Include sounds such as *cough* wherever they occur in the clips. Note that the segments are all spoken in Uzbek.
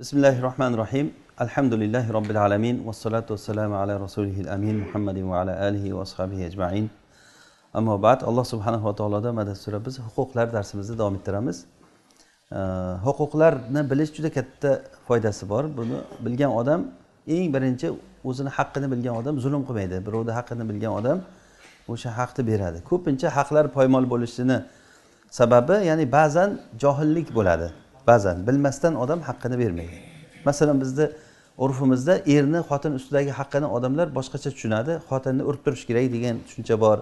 bismillahi rohmanir rohim alhamdulillahi robbil alamin vassalatu vassalamu ala rasulihil amin muhammadin va ala alihi va ashabihi ajmain ammo ba'd alloh subhanava taolodan madad so'rab biz huquqlar darsimizni davom ettiramiz huquqlarni bilish juda katta foydasi bor buni bilgan odam eng birinchi o'zini haqqini bilgan odam zulm qilmaydi birovni haqqini bilgan odam o'sha haqni beradi ko'pincha haqlar poymol bo'lishini sababi ya'ni ba'zan johillik bo'ladi ba'zan bilmasdan odam haqqini bermaydi masalan bizni urfimizda erni xotin ustidagi haqqini odamlar boshqacha tushunadi xotinni urib turish kerak degan tushuncha bor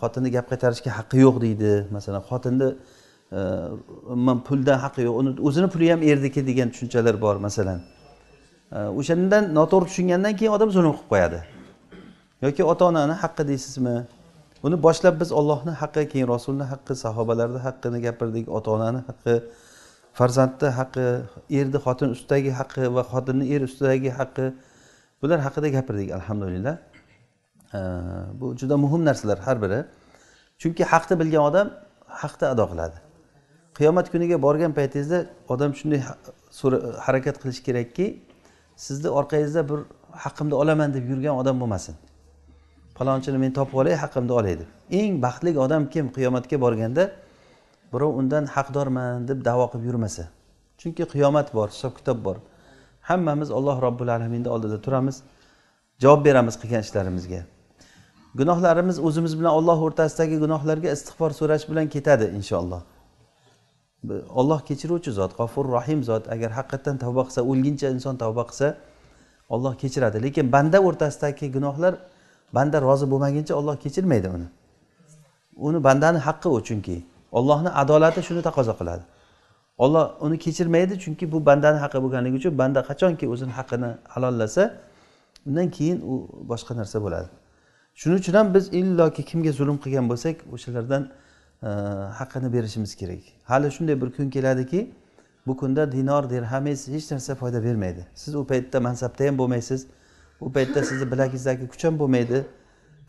xotinni gap qaytarishga haqqi yo'q deydi masalan xotinni umuman e, puldan haqqi yo'q uni o'zini puli ham erniki degan tushunchalar bor masalan o'shandan noto'g'ri tushungandan keyin odam zulm qilib qo'yadi yoki ota onani haqqi deysizmi buni boshlab biz ollohni haqqi keyin rasulni haqqi sahobalarni haqqini gapirdik ota onani haqqi farzandni haqqi erni xotin ustidagi haqqi va xotinni er ustidagi haqqi bular haqida gapirdik alhamdulillah bu juda muhim narsalar har biri chunki haqni bilgan odam haqni ado qiladi qiyomat kuniga borgan paytingizda odam shunday harakat qilishi kerakki sizni orqangizda bir haqqimni olaman deb yurgan odam bo'lmasin palonchini men topib olay haqqimni olay deb eng baxtli odam kim qiyomatga borganda birov undan haqdorman deb davo qilib yurmasa chunki qiyomat bor hisob kitob bor hammamiz alloh robbil alaminni oldida turamiz javob beramiz qilgan ishlarimizga gunohlarimiz o'zimiz bilan olloh o'rtasidagi gunohlarga istig'for so'rash bilan ketadi inshaalloh olloh kechiruvchi zot g'ofur rohim zot agar haqiqatdan tavba qilsa o'lguncha inson tavba qilsa olloh kechiradi lekin banda o'rtasidagi gunohlar banda rozi bo'lmaguncha olloh kechirmaydi uni uni bandani haqqi u chunki ollohni adolati shuni taqozo qiladi olloh uni kechirmaydi chunki bu bandani haqqi bo'lganligi uchun banda qachonki o'zini haqqini halollasa undan keyin u boshqa narsa bo'ladi shuning uchun ham biz illoki kimga zulm qilgan bo'lsak o'shalardan e, haqqini berishimiz kerak hali shunday bir kun keladiki bu kunda dinor dirhamingiz hech narsa foyda bermaydi siz u paytda mansabda ham bo'lmaysiz u paytda sizni bilagingizdagi kuch ham bo'lmaydi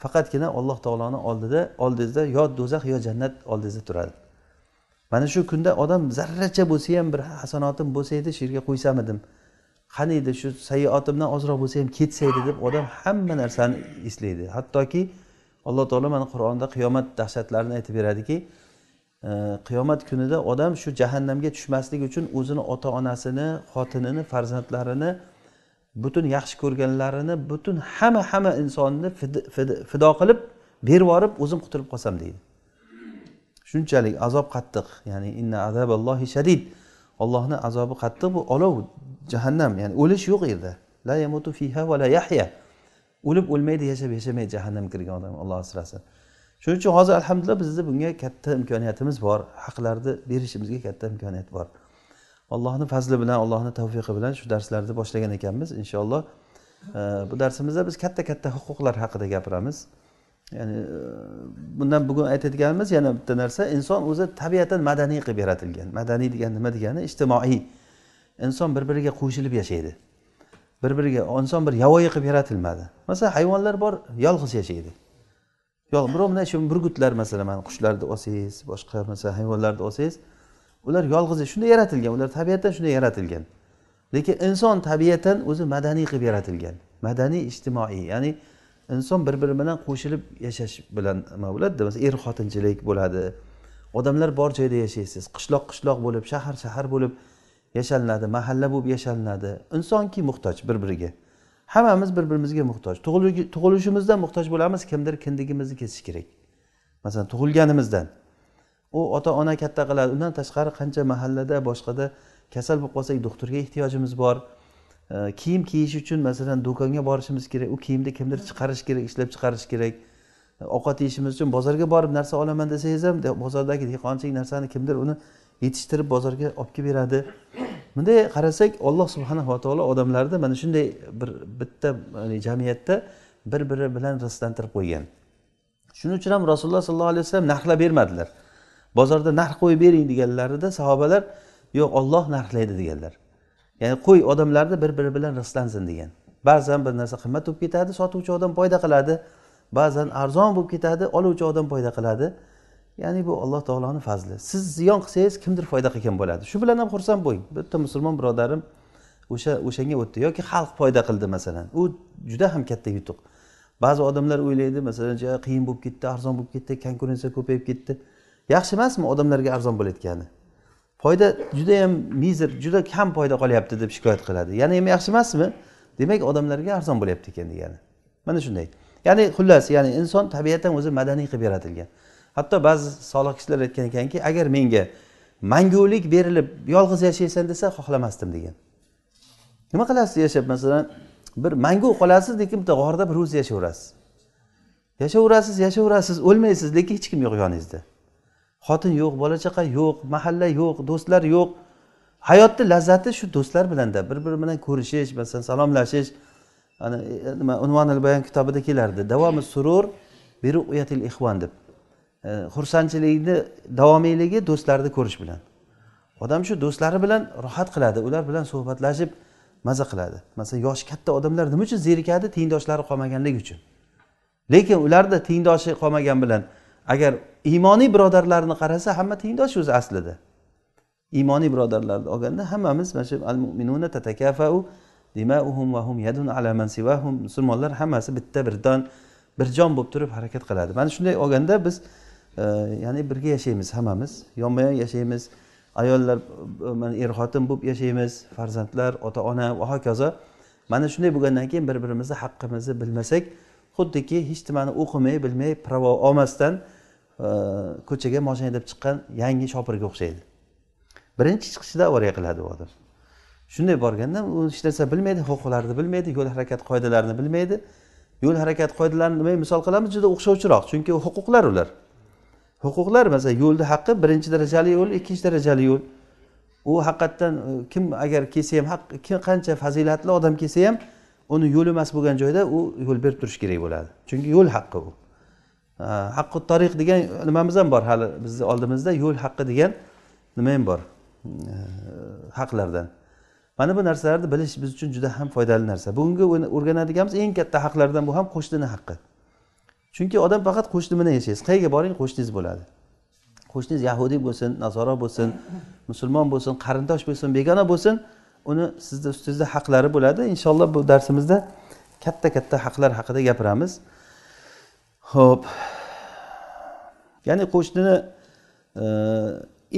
faqatgina alloh taoloni oldida oldingizda yo do'zax yo jannat oldingizda turadi mana shu kunda odam zarracha bo'lsa ham bir hasanotim bo'lsa edi shu yerga qo'ysam edim qani edi shu sayyotimdan ozroq bo'lsa ham ketsa edi deb odam hamma narsani eslaydi hattoki alloh taolo mana qur'onda qiyomat dahshatlarini aytib beradiki e, qiyomat kunida odam shu jahannamga tushmaslik uchun o'zini ota onasini xotinini farzandlarini butun yaxshi ko'rganlarini butun hamma hamma insonni fido qilib berib yuborib o'zim qutulib qolsam deydi shunchalik azob qattiq ya'ni inna azaballohi shadid ollohni azobi qattiq bu olov jahannam ya'ni o'lish yo'q yerda la yamutu fiha va la yahya o'lib o'lmaydi yashab yashamaydi jahannamga kirgan odam olloh asrasin shuning uchun hozir alhamdulillah bizda bunga katta imkoniyatimiz bor haqlarni berishimizga katta imkoniyat bor allohni fazli bilan allohni tavfiqi bilan shu darslarni boshlagan ekanmiz inshaalloh bu darsimizda biz katta katta huquqlar haqida gapiramiz ya'ni e, bundan bugun aytadiganimiz yana bitta narsa inson o'zi tabiatan madaniy qilib yaratilgan madaniy degan nima degani ijtimoiy inson bir biriga qo'shilib yashaydi bir biriga inson bir yovvoyi qilib yaratilmadi masalan hayvonlar bor yolg'iz yashaydi yo'q birov mana shu burgutlar masalan mana qushlarni olsangiz boshqa masalan hayvonlarni olsangiz ular yolg'iz shunday yaratilgan ular tabiatan shunday yaratilgan lekin inson tabiatan o'zi madaniy qilib yaratilgan madaniy ijtimoiy ya'ni inson bir biri bilan qo'shilib yashash bilan nima bo'ladida masalan er xotinchilik bo'ladi odamlar bor joyda yashaysiz qishloq qishloq bo'lib shahar shahar bo'lib yashalinadi mahalla bo'lib yashalinadi insonki muhtoj bir biriga hammamiz bir birimizga muhtoj tug'ilishimizdan muhtoj bo'lamiz kimdir kindigimizni kesish kerak masalan tug'ilganimizdan u ota ona katta qiladi undan tashqari qancha mahallada boshqada kasal bo'lib qolsak doktorga ehtiyojimiz bor kiyim kiyish uchun masalan do'konga borishimiz kerak u kiyimni kimdir chiqarish kerak ishlab chiqarish kerak ovqat yeyishimiz uchun bozorga borib narsa olaman desangiz ham bozordagi dehqonchilik narsani kimdir uni yetishtirib bozorga olib kelib beradi bunday qarasak olloh subhanava taolo odamlarni mana shunday bir bitta jamiyatda bir biri bilan rislantirib qo'ygan shuning uchun ham rasululloh sollallohu alayhi vasallam narxlab bermadilar bozorda narx qo'yib bering deganlarida sahobalar yo'q olloh narxlaydi deganlar ya'ni qo'y odamlarni bir biri bilan rizqlansin degan ba'zan bir narsa qimmat bo'lib ketadi sotuvchi odam foyda qiladi ba'zan arzon bo'lib ketadi oluvchi odam foyda qiladi ya'ni bu alloh taoloni fazli siz ziyon qilsangiz kimdir foyda qilgan bo'ladi shu bilan ham xursand bo'ling bitta musulmon birodarim o'sha o'shanga o'tdi yoki xalq foyda qildi masalan u juda ham katta yutuq ba'zi odamlar o'ylaydi masalan qiyin bo'lib ketdi arzon bo'lib ketdi konkurensiya ko'payib ketdi yaxshi emasmi odamlarga arzon bo'layotgani foyda judayam mizer juda kam foyda qolyapti deb shikoyat qiladi yana ham yaxshi emasmi demak odamlarga arzon bo'lyapti ekan degani mana shunday ya'ni xullas ya'ni inson tabiatan o'zi madaniy qilib yaratilgan hatto ba'zi solih kishilar aytgan ekanki agar menga mangulik berilib yolg'iz yashaysan desa xohlamasdim degan nima qilasiz yashab masalan bir mangu qolasiz lekin bitta g'orda bir o'zi yashayverasiz yashayverasiz yashayverasiz o'lmaysiz lekin hech kim yo'q yoningizda xotin yo'q bola chaqa yo'q mahalla yo'q do'stlar yo'q hayotni lazzati shu do'stlar bilanda bir biri bilan ko'rishish masalan salomlashish ana e, nima unvon bayon kitobida kelardi davomi surur biru uyatil ixvon deb e, xursandchilikni davomiyligi do'stlarni ko'rish bilan odam shu do'stlari bilan rohat qiladi ular bilan suhbatlashib maza qiladi masalan yoshi katta odamlar nima uchun zerikadi tengdoshlari qolmaganligi uchun lekin ularda tengdoshi qolmagan bilan agar iymoniy birodarlarni qarasa hamma tengdosh o'zi aslida iymoniy birodarlarni olganda hammamiz mana shu al mu'minuna va hum yadun ala man musulmonlar hammasi bitta birdan bir jon bo'lib turib harakat qiladi mana shunday olganda biz e, ya'ni birga yashaymiz hammamiz yonma yon yashaymiz ayollar e, mana er xotin bo'lib yashaymiz farzandlar ota ona va hokazo mana shunday bo'lgandan keyin bir birimizni haqqimizni bilmasak xuddiki hech nimani o'qimay bilmay pravo olmasdan ko'chaga moshina haydab chiqqan yangi shopirga o'xshaydi birinchi chiqishida avariya qiladi u odam shunday borganda u hech narsa bilmaydi huquqlarni bilmaydi yo'l harakati qoidalarini bilmaydi yo'l harakati qoidalarini nimaga misol qilamiz juda o'xshovchiroq chunki huquqlar ular huquqlar masalan yo'lni haqqi birinchi darajali yo'l ikkinchi darajali yo'l u haqiqatdan e, kim agar kelsa ham kim qancha fazilatli odam kelsa ham uni yo'li emas bo'lgan joyda u yo'l berib turishi kerak bo'ladi chunki yo'l haqqi u haqqi tariq degan nimamiz ham bor hali bizni oldimizda yo'l haqqi degan nima ham bor haqlardan mana bu narsalarni bilish biz uchun juda ham foydali narsa bugungi o'rganadiganimiz eng katta haqlardan bu ham qo'shnini haqqi chunki odam faqat qo'shni bilan yashaysiz qayerga boring qo'shningiz bo'ladi qo'shningiz yahudiy bo'lsin nasoro bo'lsin musulmon bo'lsin qarindosh bo'lsin begona bo'lsin uni sizni ustingizda haqlari bo'ladi inshaalloh bu darsimizda katta katta haqlar haqida gapiramiz ho'p ya'ni qo'shnini e,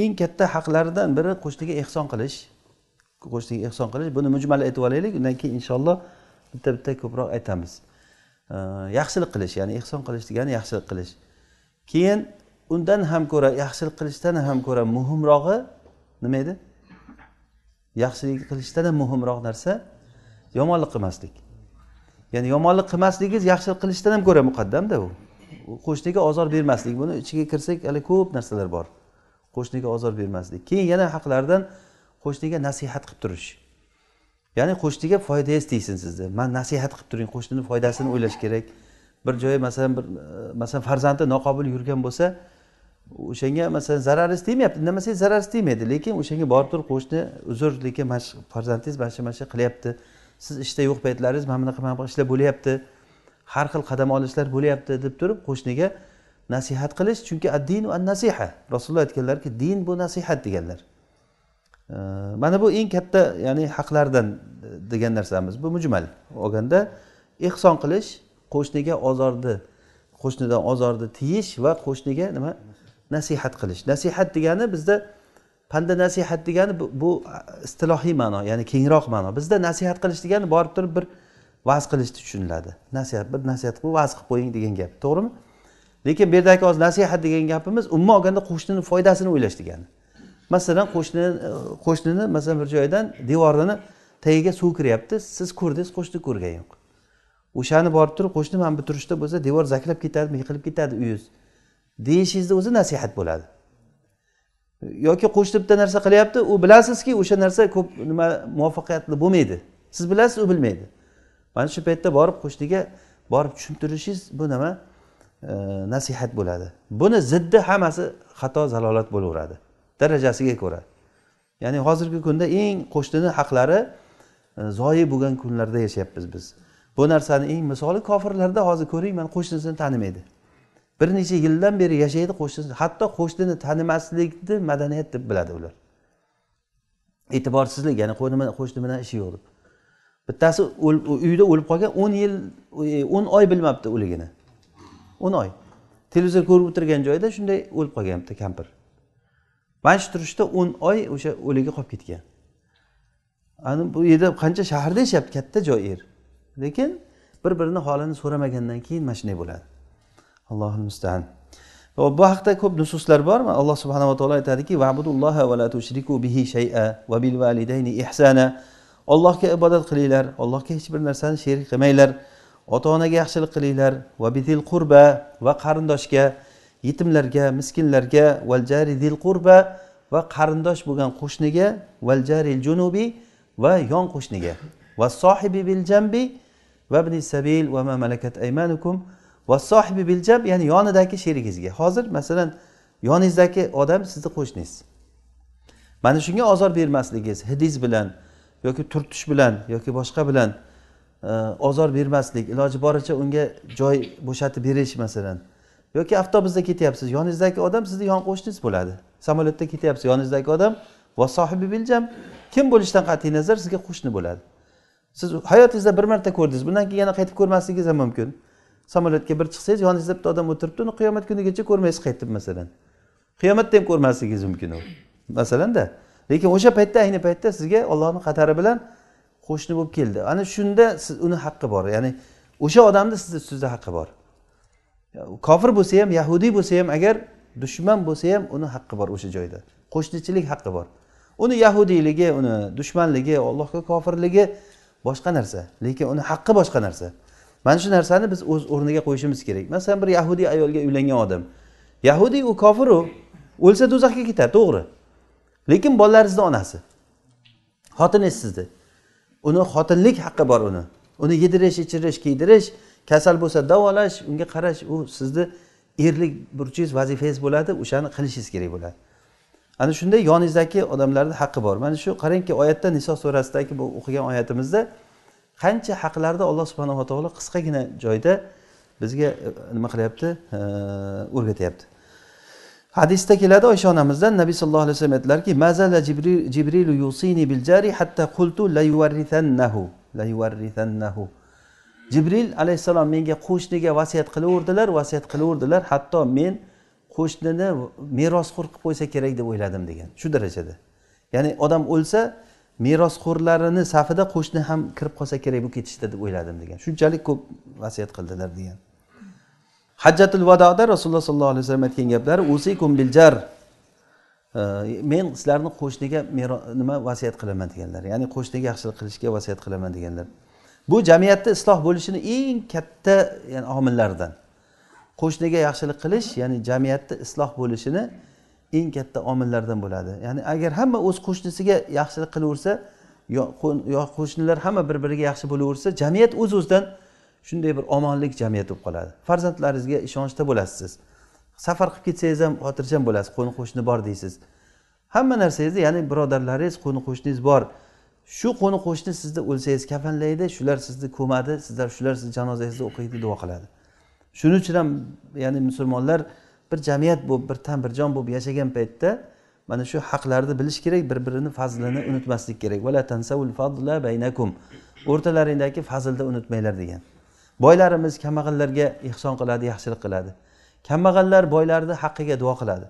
eng katta haqlaridan biri qo'shniga ehson qilish qo'shniga ehson qilish buni mujmal aytib olaylik undan keyin inshaalloh bitta bitta ko'proq aytamiz e, yaxshilik qilish ya'ni ehson qilish degani yaxshilik qilish keyin undan ham ko'ra yaxshilik qilishdan ham ko'ra muhimrog'i nima edi yaxshilik qilishdan ham muhimroq narsa yomonlik qilmaslik ya'ni yomonlik qilmasligingiz yaxshilik qilishdan ham ko'ra muqaddamda u qo'shniga ozor bermaslik buni ichiga kirsak hali ko'p narsalar bor qo'shniga ozor bermaslik keyin yana haqlardan qo'shniga nasihat qilib turish ya'ni qo'shniga foydangiz tegsin sizni man nasihat qilib turing qo'shnini foydasini o'ylash kerak bir joyi masalan bir masalan farzandi noqobil yurgan bo'lsa o'shanga masalan zararingiz tegmayapti indamasangiz zararingiz tegmaydi lekin o'shanga borib turib qo'shni uzr lekin mana shu farzandingiz mana shu mana shu qilyapti siz ishda yo'q paytlaringiz mana bunaqa mana bunaqa ishlar bo'lyapti har xil qadam olishlar bo'lyapti deb turib qo'shniga nasihat qilish chunki addinu an nasiha rasululloh aytganlarki din bu nasihat deganlar mana bu eng katta ya'ni haqlardan e, degan narsamiz bu mujmal olganda ehson qilish qo'shniga ozorni qo'shnidan ozorni tiyish va qo'shniga nima nasihat qilish nasihat degani bizda panda nasihat degani bu, istilohiy ma'no ya'ni kengroq ma'no bizda nasihat qilish degani borib turib bir va'z qilishni tushuniladi nasihat bir nasihat qilib va'z qilib qo'ying degan gap to'g'rimi lekin bu yerdagi hozir nasihat degan gapimiz umuman olganda qo'shnini foydasini o'ylash degani masalan qo'shni qo'shnini masalan bir joydan devorini tagiga suv kiryapti siz ko'rdingiz qo'shni ko'rgani yo'q o'shani borib turib qo'shni mana bu turishda bo'lsa devor zaklab ketadimi yiqilib ketadi uyingiz deyishingizni o'zi nasihat bo'ladi yoki qo'shni bitta narsa qilyapti u bilasizki o'sha narsa ko'p nima muvaffaqiyatli bo'lmaydi siz bilasiz u bilmaydi mana shu paytda borib qo'shniga borib tushuntirishingiz bu nima e, nasihat bo'ladi buni ziddi hammasi xato zalolat bo'laveradi darajasiga ko'ra ya'ni hozirgi kunda eng qo'shnini haqlari e, zoyi bo'lgan kunlarda yashayapmiz biz bu narsani eng misoli kofirlarda hozir ko'ring mana qo'shnisini tanimaydi bir necha yildan beri yashaydi qo'shnisi hatto qo'shnini tanimaslikni madaniyat deb biladi ular e'tiborsizlik ya'ni qo'shni bilan ishi yo'q deb bittasi uyda o'lib qolgan o'n yil e, o'n oy bilmabdi o'ligini o'n oy televizor ko'rib o'tirgan joyida shunday o'lib qolgan bitta kampir mana shu turishda o'n oy o'sha o'ligi qolib ketgan ani bu yerda qancha shaharda yashayapti katta joy er lekin bir birini holini so'ramagandan keyin mana shunday bo'ladi allohu mustaan bu haqida ko'p nususlar bormi alloh subhanava taolo aytadiki vabudulloha va la bihi shay'a va bil validayni ihsana allohga ibodat qilinglar allohga hech bir narsani sherik qilmanglar ota onaga yaxshilik qilinglar va bidil qurba va qarindoshga yetimlarga miskinlarga val jari dil qurba va qarindosh bo'lgan qo'shniga val jaril junubi va yon qo'shniga va sohibi bil jambi va ibn sabil va ma malakat aymanukum vassohibi biljam ya'ni yonidagi sherigingizga hozir masalan yoningizdagi odam sizni qo'shningiz mana shunga ozor bermasligingiz hidingiz bilan yoki turtish bilan yoki boshqa bilan e, ozor bermaslik iloji boricha unga joy bo'shatib berish masalan yoki avtobusda ketyapsiz yoningizdagi odam sizni yon qo'shningiz bo'ladi samolyotda ketyapsiz yoningizdagi odam va sohibi biljam kim bo'lishidan qat'iy nazar sizga qo'shni bo'ladi siz hayotingizda bir marta ko'rdingiz bundan keyin yana qaytib ko'rmasligingiz ham mumkin samolyotga bir chiqsangiz yoningizda bitta odam o'tiribdi uni qiyomat kunigacha ko'rmaysiz qaytib masalan qiyomatda ham ko'rmasligingiz mumkin u masalanda lekin o'sha paytda ayni paytda sizga ollohni qatari bilan qo'shni bo'lib keldi ana shunda siz uni haqqi bor ya'ni o'sha odamni sizni ustingizda haqqi bor kofir bo'lsa ham yahudiy bo'lsa ham agar dushman bo'lsa ham uni haqqi bor o'sha joyda qo'shnichilik haqqi bor uni yahudiyligi uni dushmanligi allohga kofirligi boshqa narsa lekin uni haqqi boshqa narsa mana shu narsani biz o'z o'rniga qo'yishimiz kerak masalan bir yahudiy ayolga uylangan odam yahudiy u kofiru o'lsa do'zaxga ketadi to'g'ri lekin bolalaringizni onasi xotiningiz sizni uni xotinlik haqqi bor uni uni yedirish ichirish kiydirish kasal bo'lsa davolash unga qarash u sizni erlik burchingiz vazifangiz bo'ladi o'shani qilishingiz kerak bo'ladi ana shunday yoningizdagi odamlarni haqqi bor mana shu qarangki oyatda niso surasidagi bu o'qigan oyatimizda qancha haqlarda alloh subhanava taolo qisqagina joyda bizga e, nima qilyapti e, o'rgatyapti hadisda keladi oysha onamizdan nabiy sallallohu alayhi vasallam aytdilarki yusini bil jari hatta qultu la la jibril alayhissalom menga qo'shniga vasiyat qilaverdilar vasiyat qilaverdilar hatto men qo'shnini merosxo'r qilib qo'ysa kerak deb o'yladim degan shu darajada ya'ni odam o'lsa merosxo'rlarini safida qo'shni ham kirib qolsa kerak bo'lib ketishdi deb o'yladim degan shunchalik ko'p vasiyat qildilar degan hajjatul vadoda rasululloh sollallohu alayhi vasallam aytgan gaplari usikum biljar men sizlarni qo'shniga nima vasiyat qilaman deganlar ya'ni qo'shniga yaxshilik qilishga vasiyat qilaman deganlar bu jamiyatni isloh bo'lishini eng katta yani omillaridan qo'shniga yaxshilik qilish ya'ni jamiyatni isloh bo'lishini eng katta omillardan bo'ladi ya'ni agar hamma o'z qo'shnisiga yaxshilik qilaversa yo qo'shnilar hamma bir biriga yaxshi bo'laversa jamiyat o'z o'zidan shunday bir omonlik jamiyat bo'lib qoladi farzandlaringizga ishonchda bo'lasiz siz safar qilib ketsangiz ham xotirjam bo'lasiz qo'ni qo'shni bor deysiz hamma narsangizni ya'ni birodarlaringiz qo'ni qo'shningiz bor shu qo'ni qo'shni sizni o'lsangiz kafanlaydi shular sizni ko'madi sizlar shular sizni janozangizni o'qiydi duo qiladi shuning uchun ham ya'ni musulmonlar bir jamiyat bo'lib bir tan bir jon bo'lib yashagan paytda mana shu haqlarni bilish kerak bir birini fazlini unutmaslik kerak fadla baynakum o'rtalaringdagi fazilni unutmanglar degan boylarimiz kambag'allarga ehson qiladi yaxshilik qiladi kambag'allar boylarni haqqiga duo qiladi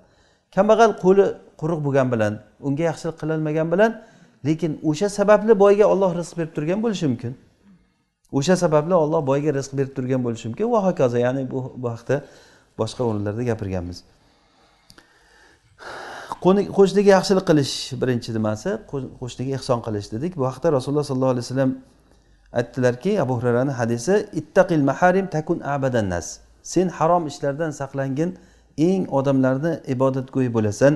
kambag'al qo'li quruq bo'lgan bilan unga yaxshilik qilolmagan bilan lekin o'sha sababli boyga olloh rizq berib turgan bo'lishi mumkin o'sha sababli olloh boyga rizq berib turgan bo'lishi mumkin va hokazo ya'ni bu bu haqda boshqa o'rinlarda gapirganmiz qo'shniga yaxshilik qilish birinchi nimasi qo'shniga ehson qilish dedik bu haqida rasululloh sollallohu alayhi vasallam aytdilarki abu hurarani hadisi ittaqil maharim takun abadannas sen harom ishlardan saqlangin eng odamlarni ibodatgo'yi bo'lasan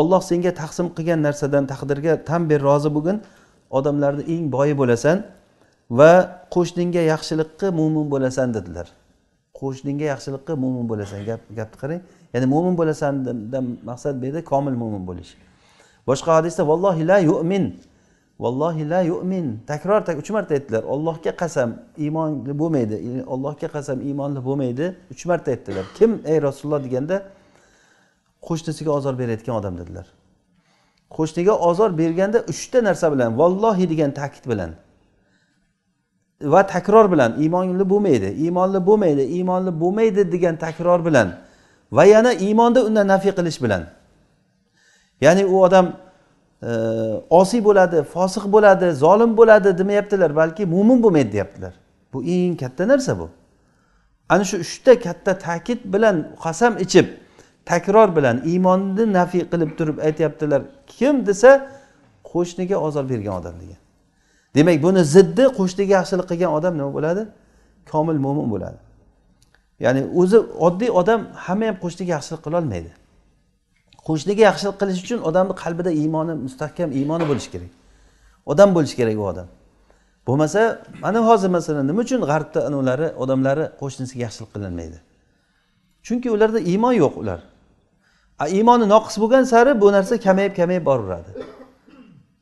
olloh senga taqsim qilgan narsadan taqdirga tan ber rozi bo'lgin odamlarni eng boyi bo'lasan va qo'shningga yaxshilik mo'min bo'lasan dedilar qo'shningga yaxshilik qil mo'min bo'lasan gap gapni qarang ya'ni mo'min bo'lasandan maqsad bu yerda komil mo'min bo'lish boshqa hadisda vallohi la yu'min vallohi la yu'min takror tak uch marta aytdilar ollohga qasam iymonli bo'lmaydi ollohga qasam iymonli bo'lmaydi uch marta aytdilar kim ey rasululloh deganda qo'shnisiga ozor berayotgan odam dedilar qo'shniga ozor berganda uchta narsa bilan vallohi degan ta'kid bilan va takror bilan iymonli bo'lmaydi iymonli bo'lmaydi iymonli bo'lmaydi degan takror bilan va yana iymonni undan nafiy qilish bilan ya'ni u odam e, osiy bo'ladi fosiq bo'ladi zolim bo'ladi demayaptilar balki mo'min bo'lmaydi deyaptilar bu eng katta narsa bu ana shu uchta katta ta'kid bilan qasam ichib takror bilan iymonni nafiy qilib turib aytyaptilar kim desa qo'shniga ozor bergan odam degan demak buni ziddi qo'shniga yaxshilik qilgan odam nima bo'ladi komil mo'min bo'ladi ya'ni o'zi oddiy odam hamma ham qo'shniga yaxshilik qilolmaydi qo'shniga yaxshilik qilish uchun odamni qalbida iymoni mustahkam iymoni bo'lishi kerak odam bo'lishi kerak u odam bo'lmasa mana hozir masalan nima uchun g'arbda anavlari odamlari qo'shnisiga yaxshilik qilinmaydi chunki ularda iymon yo'q ular iymoni noqis bo'lgan sari bu narsa kamayib kamayib boraveradi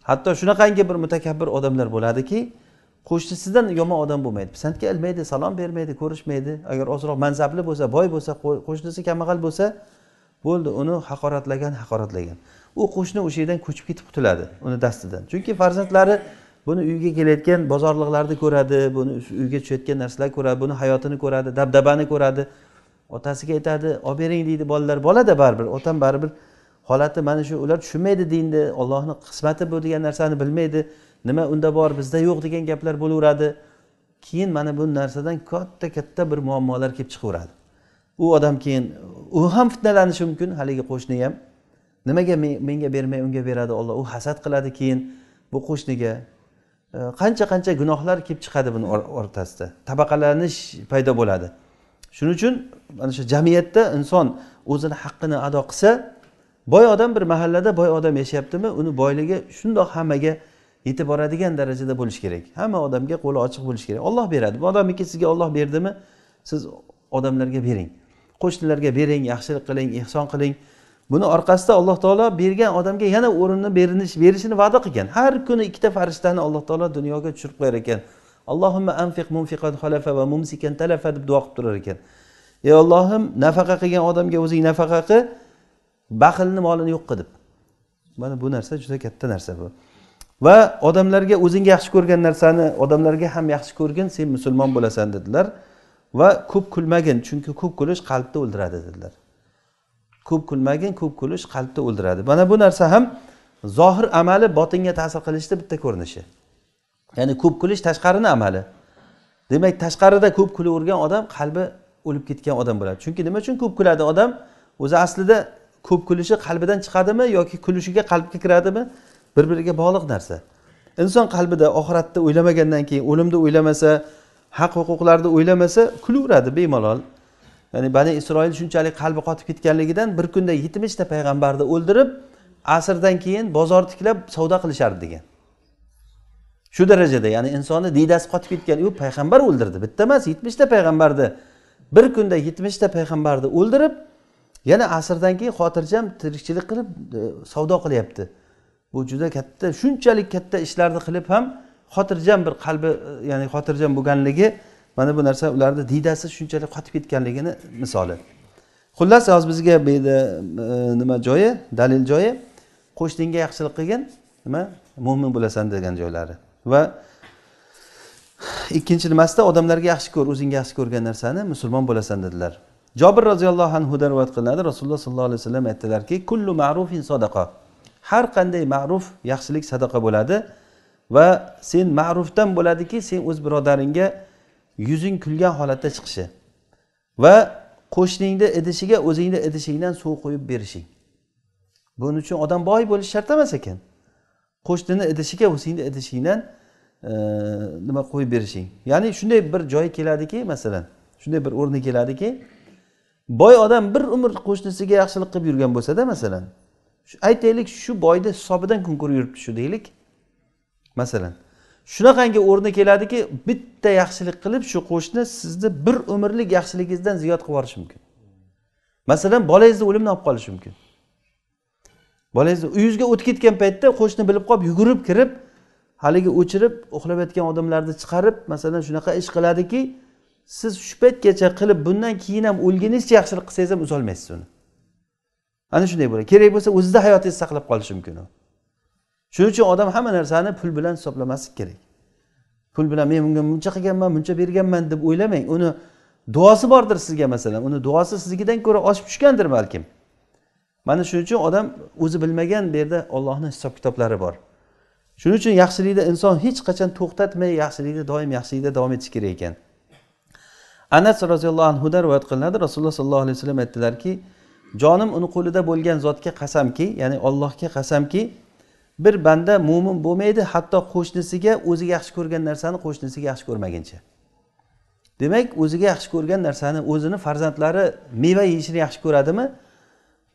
hatto shunaqangi bir mutakabbir odamlar bo'ladiki qo'shnisidan yomon odam bo'lmaydi pisandga ilmaydi salom bermaydi ko'rishmaydi agar ozroq mansabli bo'lsa boy bo'lsa qo'shnisi kambag'al bo'lsa bo'ldi uni haqoratlagan haqoratlagan u qo'shni o'sha yerdan ko'chib ketib qutuladi uni dastidan chunki farzandlari buni uyga kelayotgan bozorliqlarni ko'radi buni uyga tushayotgan narsalarni ko'radi buni hayotini ko'radi dabdabani ko'radi otasiga aytadi olib bering deydi bolalar bolada baribir otam baribir holati mana shu ular tushunmaydi dinni ollohni qismati bu degan narsani bilmaydi nima unda bor bizda yo'q degan gaplar bo'laveradi keyin mana bu narsadan katta katta bir muammolar kelib chiqaveradi u odam keyin u ham fitnalanishi mumkin haligi qo'shni ham nimaga menga bermay unga beradi olloh u hasad qiladi keyin bu qo'shniga qancha qancha gunohlar kelib chiqadi buni o'rtasida tabaqalanish paydo bo'ladi shuning uchun mana shu jamiyatda inson o'zini haqqini ado qilsa boy odam bir mahallada boy odam yashayaptimi uni boyligi shundoq hammaga yetib boradigan darajada bo'lishi kerak hamma odamga qo'li ochiq bo'lishi kerak olloh beradi bu odamniki sizga olloh berdimi siz odamlarga bering qo'shnilarga bering yaxshilik qiling ehson qiling buni orqasida alloh taolo bergan odamga yana o'rinni berinish berishini va'da qilgan har kuni ikkita farishtani alloh taolo dunyoga tushirib qo'yar ekan allohimma anfiq munfiqan xalafa va mumsikan talafa deb duo qilib turar ekan ey ollohim nafaqa qilgan odamga o'zing nafaqa qil baxilni molini yo'q qilib mana bu narsa juda katta narsa bu va odamlarga o'zing yaxshi ko'rgan narsani odamlarga ham yaxshi ko'rgin sen musulmon bo'lasan dedilar va ko'p kulmagin chunki ko'p kulish qalbni o'ldiradi dedilar ko'p kulmagin ko'p kulish qalbni o'ldiradi mana bu narsa ham zohir amali botinga ta'sir qilishni bitta ko'rinishi ya'ni ko'p kulish tashqarini amali demak tashqarida ko'p kulavergan odam qalbi o'lib ketgan odam bo'ladi chunki nima uchun ko'p kuladi odam o'zi aslida ko'p kulishi qalbidan chiqadimi yoki kulishiga qalbga kiradimi bir biriga bog'liq narsa inson qalbida oxiratni o'ylamagandan keyin o'limni o'ylamasa haq huquqlarni o'ylamasa kulaveradi bemalol ya'ni bani isroil shunchalik qalbi qotib ketganligidan bir kunda yetmishta payg'ambarni o'ldirib asrdan keyin bozor tiklab savdo qilishardi degan shu darajada ya'ni insonni diydasi qotib ketgan u payg'ambar o'ldirdi bitta emas yetmishta payg'ambarni bir kunda yetmishta payg'ambarni o'ldirib yana asrdan keyin xotirjam tirikchilik qilib e, savdo qilyapti bu juda katta shunchalik katta ishlarni qilib ham xotirjam bir qalbi e, ya'ni xotirjam bo'lganligi mana bu narsa ularni diydasi shunchalik qotib ketganligini misoli xullas hozir bizga bu yerda e, nima joyi dalil joyi qo'shningga yaxshilik qilgin nima mo'min bo'lasan degan joylari va ikkinchi nimasida odamlarga yaxshi ko'r o'zingga yaxshi ko'rgan narsani musulmon bo'lasan dedilar jobir roziyallohu anhudan rivoyat qilinadi rasululloh sollallohu alayhi vasallam aytdilarki kullu ma'rufin sadaqa har qanday ma'ruf yaxshilik sadaqa bo'ladi va sen ma'rufdan bo'ladiki sen o'z birodaringga yuzing kulgan holatda chiqishi va qo'shningni idishiga o'zingni idishingdan suv quyib berishing buning uchun odam boy bo'lishi shart emas ekan qo'shnini idishiga o'zingni idishingdan e, nima qo'yib berishing ya'ni shunday bir joy keladiki masalan shunday bir o'rni keladiki boy odam bir umr qo'shnisiga yaxshilik qilib yurgan bo'lsada masalan aytaylik shu boyni hisobidan kun ko'rib yuribdi shu deylik masalan shunaqangi o'rni keladiki bitta yaxshilik qilib shu qo'shni sizni bir umrlik yaxshiligingizdan ziyod qilib yuborishi mumkin masalan bolangizni o'limini olib qolishi mumkin bolangizni uyingizga o'tib ketgan paytda qo'shni bilib qolib yugurib kirib haligi o'chirib uxlab yotgan odamlarni chiqarib masalan shunaqa ish qiladiki siz shu paytgacha qilib bundan keyin ham o'lgunizcha yaxshilik qilsangiz ham uzolmaysiz uni ana shunday bo'ladi kerak bo'lsa o'zida hayotingizni saqlab qolishi mumkin u shuning uchun odam hamma narsani pul bilan hisoblamaslik kerak pul bilan men bunga muncha qilganman muncha berganman deb o'ylamang uni duosi bordir sizga masalan uni duosi siznikidan ko'ra oshib tushgandir balkim mana shuning uchun odam o'zi bilmagan bu yerda ollohni hisob kitoblari bor shuning uchun yaxshilikda inson hech qachon to'xtatmay yaxshilikda doim yaxshilikda davom etishi kerak ekan anas roziyallohu anhudan rivoyat qilinadi rasululloh sollallohu alayhi vasallam aytdilarki jonim uni qo'lida bo'lgan zotga qasamki ya'ni ollohga qasamki bir banda mo'min bo'lmaydi hatto qo'shnisiga o'ziga yaxshi ko'rgan narsani qo'shnisiga yaxshi ko'rmaguncha demak o'ziga yaxshi ko'rgan narsani o'zini farzandlari meva yeyishini yaxshi ko'radimi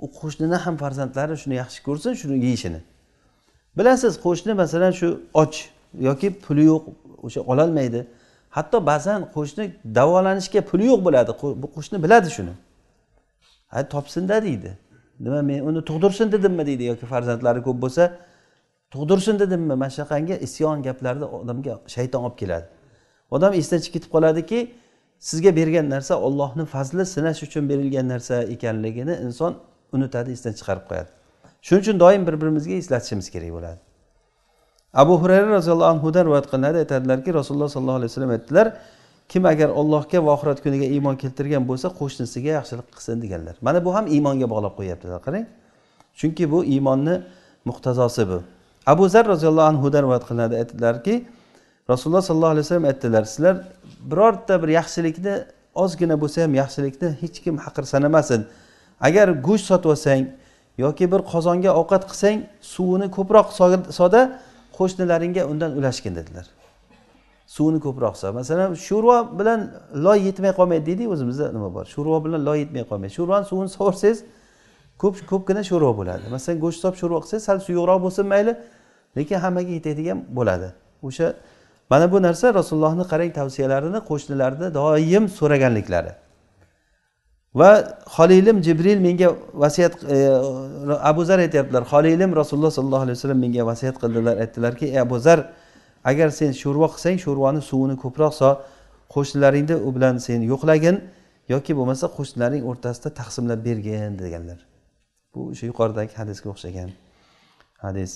u qo'shnini ham farzandlari shuni yaxshi ko'rsin shuni yeyishini bilasiz qo'shni masalan shu och yoki puli yo'q o'sha ololmaydi hatto ba'zan qo'shni davolanishga puli yo'q bo'ladi bu qo'shni biladi shuni topsinda deydi nima men uni tug'dirsin dedimmi deydi yoki farzandlari ko'p bo'lsa tug'dirsin dedimmi mana shunaqangi isyon gaplarni odamga shayton olib keladi odam esdan chiqib ketib qoladiki sizga bergan narsa ollohni fazli sinash uchun berilgan narsa ekanligini inson unutadi esdan chiqarib qo'yadi shuning uchun doim bir birimizga eslatishimiz kerak bo'ladi abu hurayra roziyallohu anhudan rivoyat qilinadi aytadilarki rasululloh sollallohu alayhi vasallam aytdilar kim agar ollohga va oxirat kuniga iymon keltirgan bo'lsa qo'shnisiga yaxshilik qilsin deganlar mana bu ham iymonga bog'lab qo'yyaptilar qarang chunki bu iymonni muqtazosi bu abu zar roziyallohu anhudan rivoyat qilinadi aytdilarki rasululloh sollallohu alayhi vasallam aytdilar sizlar birorta bir yaxshilikni ozgina bo'lsa ham yaxshilikni hech kim haqir sanamasin agar go'sht sotib olsang yoki bir qozonga ovqat qilsang suvini ko'proq soda qo'shnilaringga undan ulashgin dedilar suvni ko'proq sol masalan sho'rva bilan loy yetmay qolmaydi deydi o'zimizda nima bor sho'rva bilan loy yetmay qolmaydi sho'rvani suvini sovursangiz ko'p ko'pgina sho'rva bo'ladi masalan go'sht solib sho'rva qilsangiz sal suyuqroq bo'lsin mayli lekin hammaga yetadigan bo'ladi o'sha mana bu narsa rasulullohni qarang tavsiyalarini qo'shnilarni doim so'raganliklari va holilim jibril menga vasiyat e, abu zar aytyaptilar holilim rasululloh sollallohu alayhi vasallam menga vasiyat qildilar aytdilarki ey abu zar agar sen sho'rva qilsang sho'rvani suvini ko'proq sol qo'shnilaringni u bilan sen yo'qlagin yoki bo'lmasa qo'shnilaring o'rtasida taqsimlab bergin deganlar bu o'sha yuqoridagi hadisga o'xshagan hadis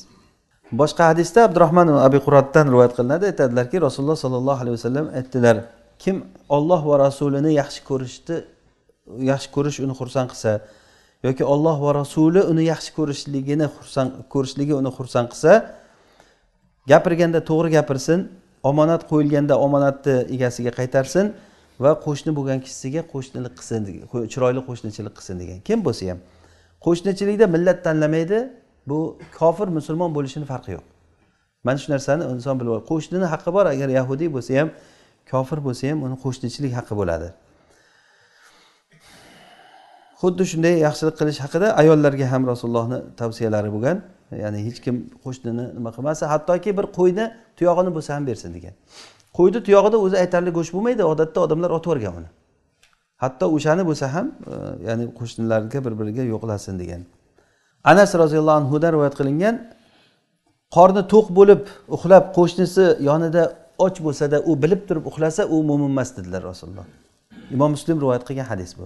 boshqa hadisda abdurahmon abi qurotdan rivoyat qilinadi aytadilarki rasululloh sollallohu alayhi vasallam aytdilar kim olloh va rasulini yaxshi ko'rishni yaxshi ko'rish uni xursand qilsa yoki olloh va rasuli uni yaxshi ko'rishligini xursand ko'rishligi uni xursand qilsa gapirganda to'g'ri gapirsin omonat qo'yilganda omonatni egasiga qaytarsin va qo'shni bo'lgan kishisiga qo'shnilik qilsin chiroyli qo'shnichilik qilsin degan kim bo'lsa ham qo'shnichilikda millat tanlamaydi bu kofir musulmon bo'lishini farqi yo'q mana shu narsani inson bilib qo'shnini haqqi bor agar yahudiy bo'lsa ham kofir bo'lsa ham uni qo'shnichilik haqqi bo'ladi xuddi shunday yaxshilik qilish haqida ayollarga ham rasulullohni tavsiyalari bo'lgan ya'ni hech kim qo'shnini nima qilmasin hattoki bir qo'yni tuyog'ini bo'lsa ham bersin degan qo'yni tuyog'ida o'zi aytarli go'sht bo'lmaydi odatda odamlar otib yuborgan uni hatto o'shani bo'lsa ham e, ya'ni qo'shnilarga bir biriga yo'qlasin degan anas roziyallohu anhudan rivoyat qilingan qorni to'q bo'lib uxlab qo'shnisi yonida och bo'lsada u bilib turib uxlasa u mo'min emas dedilar rasululloh imom muslim rivoyat qilgan hadis bu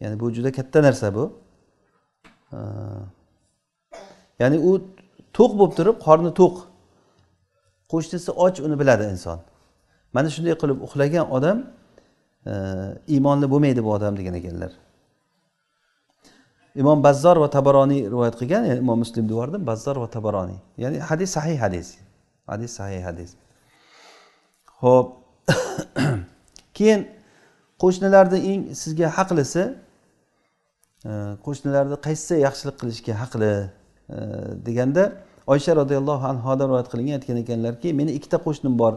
ya'ni bu juda katta narsa bu ya'ni u to'q bo'lib turib qorni to'q qo'shnisi och uni biladi inson mana shunday qilib uxlagan odam iymonli bo'lmaydi bu odam degan ekanlar imom bazzor va tabaroniy rivoyat qilgan yani imom muslim devordim bazzor va tabaroniy ya'ni hadis sahih hadis hadis sahih hadis ho'p *coughs* keyin qo'shnilarni eng sizga haqlisi qo'shnilarni qaysi yaxshilik qilishga haqli deganda oysha roziyallohu anhodan rivoyat qilingan aytgan ekanlarki meni ikkita qo'shnim bor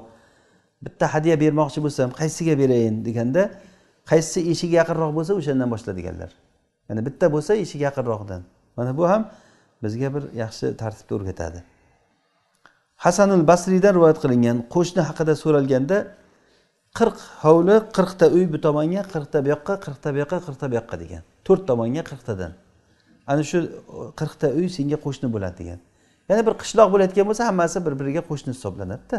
bitta hadya bermoqchi bo'lsam qaysiga berayin deganda qaysi eshigi yaqinroq bo'lsa o'shandan boshla deganlar ya'ni bitta bo'lsa eshik yaqinroqdan mana bu ham bizga bir yaxshi tartibni o'rgatadi hasanul basriydan rivoyat qilingan qo'shni haqida so'ralganda qirq hovli qirqta uy bu tomonga qirqta bu yoqqa qirqta bu yoqqa qirqta bu yoqqa degan to'rt tomonga qirqtadan ana shu qirqta uy senga qo'shni bo'ladi degan ya'ni bir qishloq bo'layotgan bo'lsa hammasi bir biriga qo'shni hisoblanadida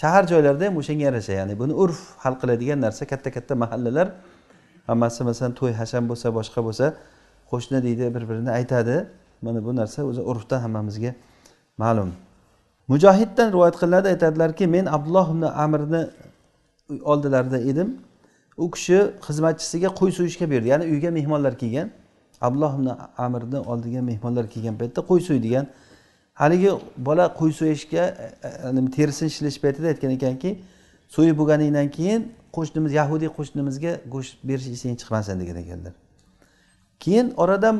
shahar joylarida ham o'shanga yarasha ya'ni buni urf hal qiladigan narsa katta katta mahallalar hammasi masalan to'y hasham bo'lsa boshqa bo'lsa qo'shni deydi bir birini aytadi mana bu narsa o'zi urfda hammamizga ma'lum mujohiddan rivoyat qilinadi aytadilarki men abdulloh ibn amirni oldilarida edim u kishi xizmatchisiga qo'y so'yishga berdi ya'ni uyga mehmonlar kelgan abdulloh ibn amirni oldiga mehmonlar kelgan paytda qo'y so'ydigan haligi bola qo'y so'yishga e, e, terisini shilish paytida aytgan ekanki so'yib bo'lganingdan keyin qo'shnimiz yahudiy qo'shnimizga go'sht berish esing chiqmasin degan ekanlar keyin oradan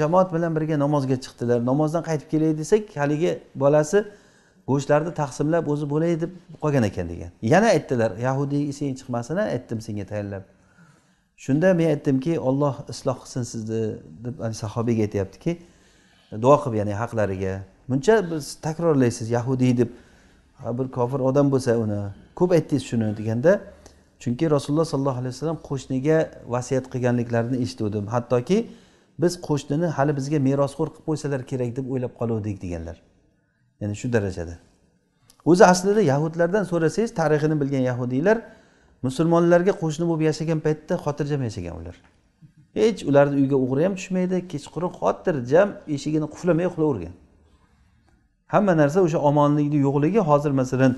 jamoat bilan birga namozga chiqdilar namozdan qaytib kelay desak haligi bolasi go'shtlarni taqsimlab o'zi bo'lay deb qolgan ekan degan yana aytdilar yahudiy sen chiqmasin aytdim senga tayinlab shunda men aytdimki olloh isloh qilsin sizni deb sahobiyga aytyaptiki duo qilib ya'ni haqlariga buncha biz takrorlaysiz yahudiy deb bir kofir odam bo'lsa uni ko'p aytdingiz shuni deganda chunki rasululloh sollallohu alayhi vasallam qo'shniga vasiyat qilganliklarini eshituvdim hattoki biz qo'shnini hali bizga merosxo'r qilib qo'ysalar kerak deb o'ylab qoluvdik deganlar ya'ni shu darajada o'zi aslida yahudlardan so'rasangiz tarixini bilgan yahudiylar musulmonlarga qo'shni bo'lib yashagan paytda xotirjam yashagan ular hech ularni uyiga o'g'ri ham tushmaydi kechqurun xotirjam eshigini quflamay uxlayvergan hamma narsa o'sha omonlikni yo'qligi hozir masalan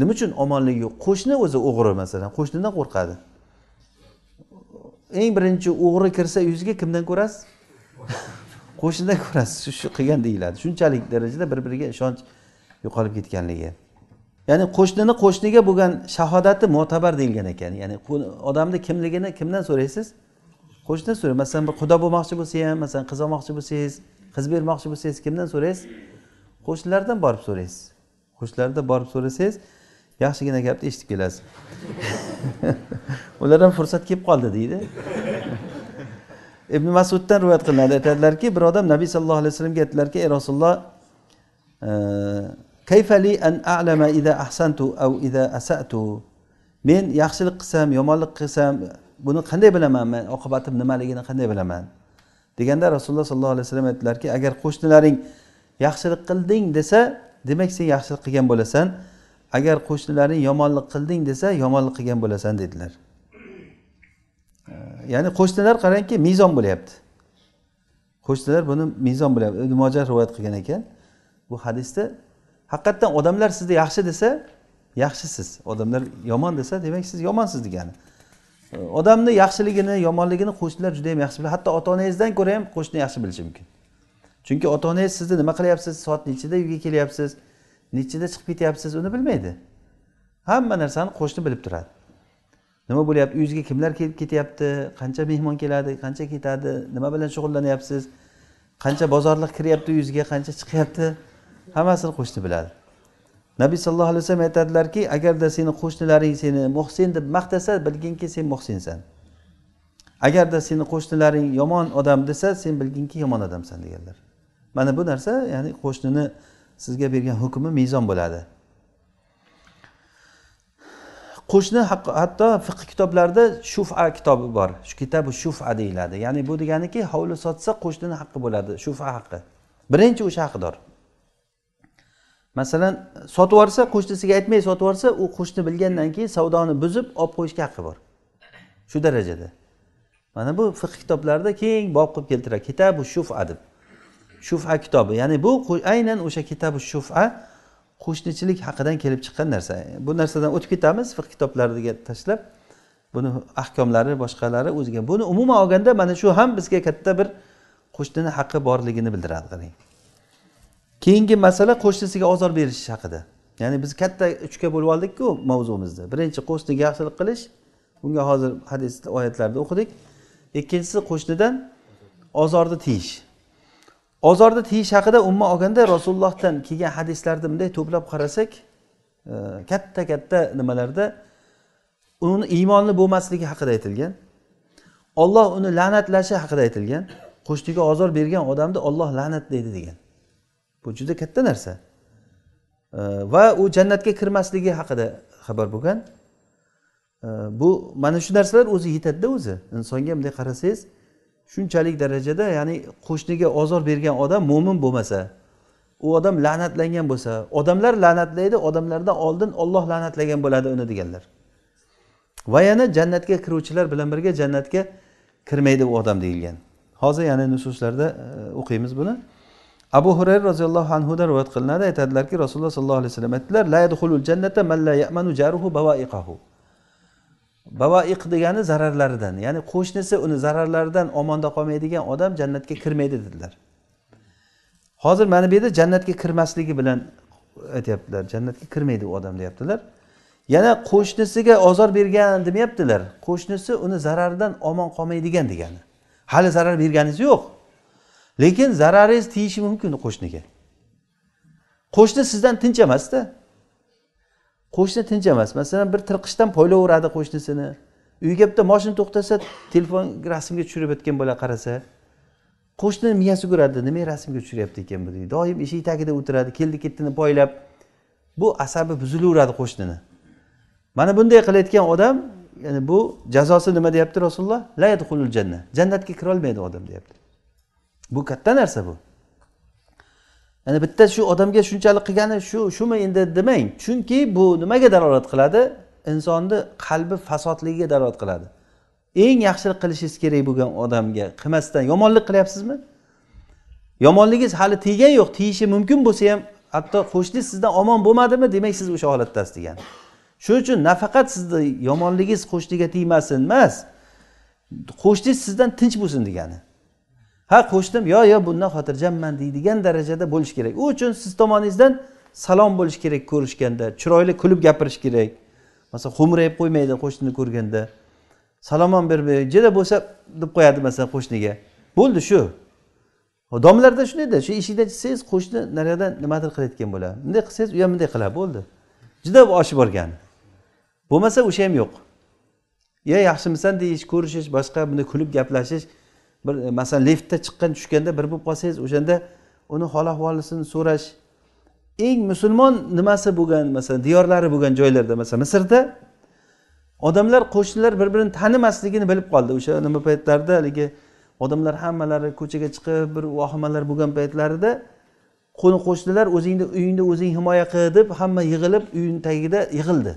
nima uchun omonlik yo'q qo'shni o'zi o'g'ri masalan qo'shnidan qo'rqadi eng birinchi o'g'ri kirsa uyingizga kimdan ko'rasiz qo'shnida *laughs* ko'rasiz shu qilgan deyiladi shunchalik darajada bir biriga ishonch yo'qolib ketganligi ya'ni qo'shnini qo'shniga bo'lgan shahodati mo'tabar deyilgan ekan ya'ni odamni kimligini kimdan so'raysiz qo'shnidan so'rang masalan bir quda bo'lmoqchi bo'lsa ham masalan qiz olmoqchi bo'lsangiz qiz bermoqchi bo'lsangiz kimdan so'raysiz qo'shnilardan borib so'raysiz qo'shnilardan borib so'rasangiz yaxshigina gapni eshitib kelasiz *laughs* ular ham fursat kelib qoldi deydi ibn masuddan rivoyat qilinadi aytadilarki bir odam nabiy sallallohu alayhi vasallamga aytdilarki ey rasululloh e, kayfali an alama ida ahsantu av ida asatu men yaxshilik qilsam yomonlik qilsam buni qanday bilaman men oqibatim nimaligini qanday bilaman deganda rasululloh sollallohu alayhi vasallam aytdilarki agar qo'shnilaring yaxshilik qilding desa demak sen yaxshilik qilgan bo'lasan agar qo'shnilaring yomonlik qilding desa yomonlik qilgan bo'lasan dedilar ya'ni qo'shnilar qarangki mezon bo'lyapti qo'shnilar buni mezon bo'lyapti ibn rivoyat qilgan ekan bu hadisda haqiqatdan odamlar sizni yaxshi desa yaxshisiz odamlar yomon desa demak siz yomonsiz degani odamni yaxshiligini yomonligini qo'shnilar juda yam yaxshi biladi hatto ota onangizdan ko'ra ham qo'shni yaxshi bilishi mumkin chunki ota onangiz sizni nima qilyapsiz soat nechida uyga kelyapsiz nechida chiqib ketyapsiz uni bilmaydi hamma narsani qo'shni bilib turadi nima bo'lyapti uyingizga kimlar kelib ketyapti qancha mehmon keladi qancha ketadi nima bilan shug'ullanyapsiz qancha bozorliq kiryapti uyingizga qancha chiqyapti hammasini qo'shni biladi nabiy sallallohu alayhi vasallam aytadilarki agarda seni qo'shnilaring seni muhsin deb maqtasa bilginki sen muhsinsan agarda seni qo'shnilaring yomon odam desa sen bilginki yomon odamsan deganlar mana bu narsa ya'ni qo'shnini sizga bergan hukmi mezon bo'ladi qo'shni hatto fiqh kitoblarida shufa kitobi bor shu kitabi shufa deyiladi ya'ni bu deganiki hovli sotsa qo'shnini haqqi bo'ladi shufa haqqi birinchi o'sha haqdor masalan sotib yuborsa qo'shnisiga aytmay sotib yuborsa u qo'shni bilgandan keyin savdoni buzib olib qo'yishga haqqi bor shu darajada mana bu fiq kitoblarida keng bob qilib keltiradi kitabu shufa deb shufa kitobi ya'ni bu aynan o'sha kitabu shufa qo'shnichilik haqidan kelib chiqqan narsa bu narsadan o'tib ketamiz fiq kitoblariga tashlab buni ahkomlari boshqalari o'ziga buni umuman olganda mana shu ham bizga katta bir qo'shnini haqqi borligini bildiradi qarang keyingi masala qo'shnisiga ozor berish haqida ya'ni biz katta uchga bo'lib oldikku mavzumizda birinchi qo'shniga yaxshilik qilish bunga hozir hadis oyatlarda o'qidik ikkinchisi qo'shnidan ozorni tiyish ozorni tiyish haqida umuman olganda rasulullohdan kelgan hadislarni bunday to'plab qarasak e, katta katta nimalarda uni iymonli bo'lmasligi haqida aytilgan olloh uni la'natlashi haqida aytilgan qo'shniga ozor bergan odamni olloh la'natlaydi degan bu juda katta narsa e, va u jannatga kirmasligi haqida xabar bo'lgan e, bu mana shu narsalar o'zi yetadida o'zi insonga bunday qarasangiz shunchalik darajada ya'ni qo'shniga ozor bergan odam mo'min bo'lmasa u odam la'natlangan bo'lsa odamlar la'natlaydi odamlardan oldin olloh la'natlagan bo'ladi uni deganlar va yana jannatga kiruvchilar bilan birga jannatga kirmaydi u odam deyilgan hozir yana nususlarda e, o'qiymiz buni abu hurayra roziyallohu anhudan rivoyat qilinadi aytadilarki rasululloh sollallohu alayhi vasallam aytdilar la jannata man la ya'manu bawaiqahu bavoiq degani zararlaridan ya'ni qo'shnisi uni zararlaridan omonda qolmaydigan odam jannatga kirmaydi dedilar hozir mana bu yerda jannatga kirmasligi bilan aytyaptilar jannatga kirmaydi u odam deyaptilar yana qo'shnisiga ozor bergan demayaptilar qo'shnisi uni zararidan omon qolmaydigan degani hali zarar berganingiz yo'q lekin zararingiz tegishi mumkin qo'shniga qo'shni sizdan tinch emasda qo'shni tinch emas masalan bir tirqishdan poylayveradi qo'shnisini uyga bitta moshina to'xtasa telefon rasmga tushirib o'tgan bola qarasa qo'shni miyasi ko'radi nimaga rasmga tushiryapti ekan bu deydi doim eshik tagida o'tiradi keldi ketdini poylab bu asabi buzilaveradi qo'shnini mana bunday qilayotgan odam ya'ni bu jazosi nima deyapti rasululloh la jannat jannatga kirolmaydi odam deyapti bu katta narsa bu ya'ni bitta shu odamga shunchalik qilgani shu shumi endi demang chunki bu nimaga dalolat qiladi insonni qalbi fasodligiga dalolat qiladi eng yaxshilik qilishingiz kerak bo'lgan odamga qilmasdan yomonlik qilyapsizmi yomonligingiz hali tegani yo'q tegishi mumkin bo'lsa ham hatto qo'shni sizdan omon bo'lmadimi demak siz o'sha holatdasiz degani shuning uchun nafaqat sizni yomonligingiz qo'shniga tegmasin emas qo'shni sizdan tinch bo'lsin degani ha qo'shdim yo yo bundan xotirjamman deydigan darajada bo'lishi kerak u uchun siz tomoningizdan salom bo'lishi kerak ko'rishganda chiroyli kulib gapirish kerak masalan xo'mrayib qo'ymaydi qo'shnini ko'rganda salom ham bermay jada bo'lsa deb qo'yadi masalan qo'shniga bo'ldi shu domlarda shundayda shu eshikdan chiqsangiz qo'shni naryoqdan nimadir qilayotgan bo'ladi bunday qilsangiz u ham bunday qiladi bo'ldi juda oshib borgan bo'lmasa o'sha ham yo'q yo yaxshimisan deyish ko'rishish boshqa bunday kulib gaplashish bir e, masalan liftda chiqqan tushganda bir bo'lib qolsangiz o'shanda uni hol ahvolisini so'rash eng musulmon nimasi bo'lgan masalan diyorlari bo'lgan joylarda masalan misrda odamlar qo'shnilar bir birini tanimasligini bilib qoldi o'sha nima paytlarda haligi odamlar hammalari ko'chaga chiqib bir vahimalar bo'lgan paytlarida qo'ni qo'shnilar o'zingni uyingni o'zing himoya qil deb hamma yig'ilib uyni tagida yig'ildi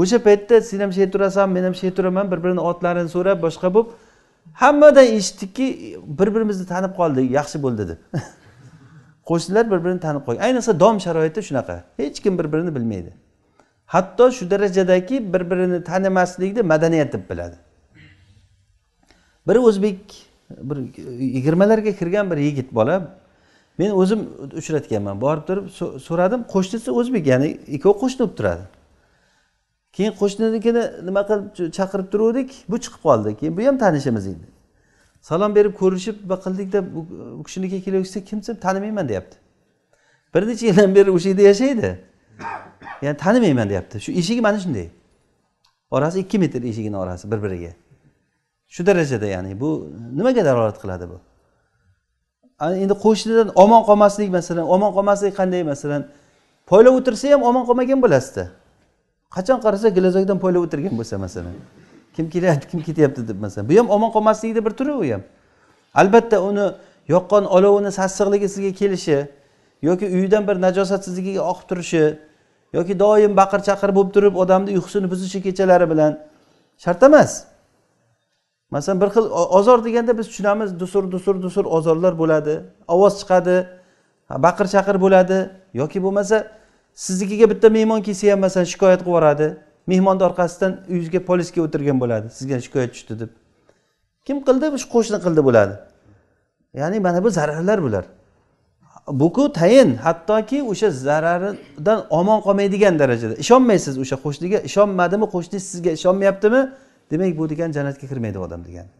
o'sha paytda sen ham shu yerda turasanmi men ham shu yerda turaman bir birini otlarini so'rab boshqa bo'lib hammadan eshitdikki bir birimizni tanib qoldik yaxshi bo'ldi deb *laughs* qo'shnilar bir birini tanib qolgan ayniqsa dom sharoitida shunaqa hech kim bir birini bilmaydi hatto shu darajadagi bir birini tanimaslikni madaniyat deb biladi bir o'zbek bir yigirmalarga kirgan bir yigit bola men o'zim uchratganman borib turib so'radim qo'shnisi o'zbek ya'ni ikkovi qo'shni bo'lib turadi keyin qo'shninikini nima qilib chaqirib turuvdik bu chiqib qoldi keyin bu ham tanishimiz endi salom berib ko'rishib nima qildikda u kishiniki kelaversa kimsan tanimayman deyapti bir necha yildan beri o'sha yerda yashaydi ya'ni tanimayman deyapti shu eshigi mana shunday orasi ikki metr eshigini orasi bir biriga shu darajada ya'ni bu nimaga dalolat qiladi bu endi qo'shnidan omon qolmaslik masalan omon qolmaslik qanday masalan poylab o'tirsa ham omon qolmagan bo'lasizda qachon qarasa glazokdan poylab o'tirgan bo'lsa masalan kim kelyapti kim ketyapti deb masalan bu ham omon qolmaslikni bir turi u ham albatta uni yoqqan olovini sassiqligi sizga kelishi yoki uydan bir najosatsizligiga oqib turishi yoki doim baqir chaqir bo'lib turib odamni uyqusini buzishi kechalari bilan shart emas masalan bir xil ozor deganda biz tushunamiz dusur dusur dusur ozorlar bo'ladi ovoz chiqadi baqir chaqir bo'ladi yoki bo'lmasa siznikiga bitta mehmon kelsa ham masalan shikoyat qilib yuboradi mehmonni orqasidan uyingizga polisga o'tirgan bo'ladi sizga shikoyat tushdi deb kim qildi shu qo'shni qildi bo'ladi ya'ni mana bu zararlar bular buku tayin hattoki o'sha zararidan omon qolmaydigan darajada ishonmaysiz o'sha qo'shniga ishonmadimi qo'shni sizga ishonmayaptimi demak bu degani jannatga kirmaydi odam degani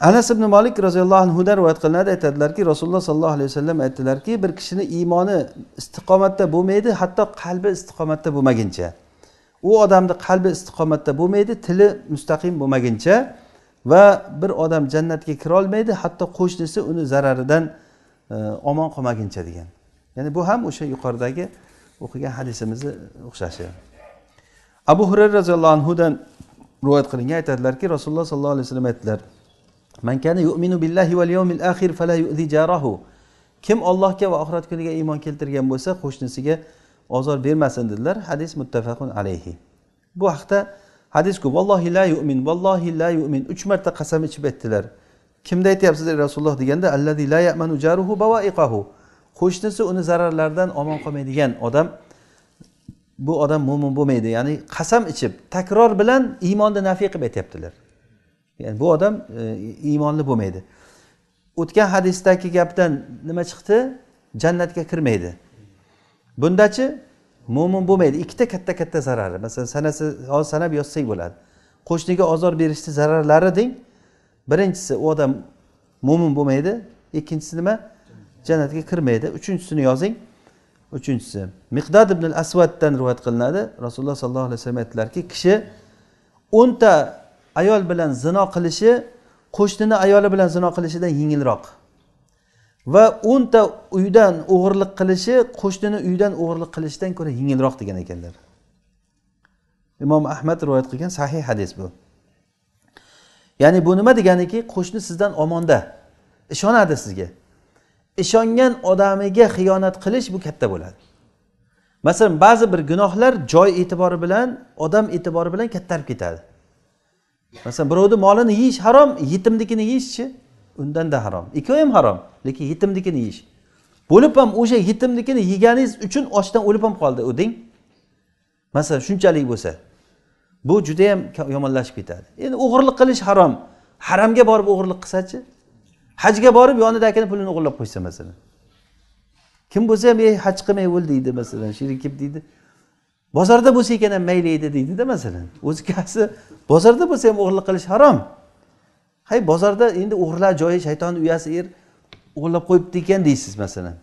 anas ibn molik roziyallohu anhudan rivoyat qilinadi aytadilarki rasululloh sollallohu alayhi vasallam aytdilarki bir kishini iymoni istiqomatda bo'lmaydi hatto qalbi istiqomatda bo'lmaguncha u odamni qalbi istiqomatda bo'lmaydi tili mustaqim bo'lmaguncha va bir odam jannatga kirolmaydi hatto qo'shnisi uni zararidan e, omon qolmaguncha degan ya'ni bu ham o'sha yuqoridagi o'qigan hadisimizni o'xshashi abu hurayra roziyallohu anhudan rivoyat qilingan aytadilarki rasululloh sollallohu alayhi vasallam aytdilar kim ollohga va oxirat kuniga iymon keltirgan bo'lsa qo'shnisiga ozor bermasin dedilar hadis muttafaqun alayhi bu haqda hadis ko'p vallohi la yu'min vallohi la yu'min uch marta qasam ichib aytdilar kimda aytyapsiz ey rasululloh deganda allazi la ya'manu jaruhu bawaiqahu qo'shnisi uni zararlaridan omon qolmaydigan odam bu odam mo'min bo'lmaydi ya'ni qasam ichib takror bilan iymonni nafiy qilib aytyaptilar ya'ni bu odam e, iymonli bo'lmaydi o'tgan hadisdagi gapdan nima chiqdi jannatga kirmaydi bundachi mo'min bo'lmaydi ikkita katta katta zarari masalan sanasi hozir sanab yozsak bo'ladi qo'shniga ozor berishni zararlari deng birinchisi u odam mo'min bo'lmaydi ikkinchisi nima jannatga kirmaydi uchinchisini yozing uchinchisi miqdad ibn asvaddan rivoyat qilinadi rasululloh sollallohu alayhi vasallam aytdilarki kishi o'nta ayol bilan zino qilishi qo'shnini ayoli bilan zino qilishidan yengilroq va o'nta uydan o'g'irlik qilishi qo'shnini uydan o'g'irlik qilishdan ko'ra yengilroq degan ekanlar imom ahmad rivoyat qilgan sahih hadis bu ya'ni bu nima deganiki qo'shni sizdan omonda ishonadi sizga ishongan odamiga xiyonat qilish bu katta bo'ladi masalan ba'zi bir gunohlar joy e'tibori bilan odam e'tibori bilan kattarib ketadi masalan birovni molini yeyish harom yetimnikini yeyishchi undanda harom ikkovi ham harom lekin yetimnikini yeyish bo'lib ham o'sha yetimnikini yeganingiz uchun ochdan o'lib ham qoldi u deng masalan shunchalik bo'lsa bu juda yam yomonlashib ketadi endi o'g'irlik qilish harom haramga borib o'g'irlik qilsachi hajga borib yonidagini pulini o'g'irlab qo'ysa masalan kim bo'lsa ham ey haj qilmay o'l deydi masalan kelib deydi bozorda bo'lsa ekan ham mayli edi deydida masalan o'zi kassi bozorda bo'lsa ham o'g'irlik qilish harom hay bozorda endi o'g'irlar joyi shaytonni uyasi er o'g'irlab qo'yibdi ekan deysiz masalan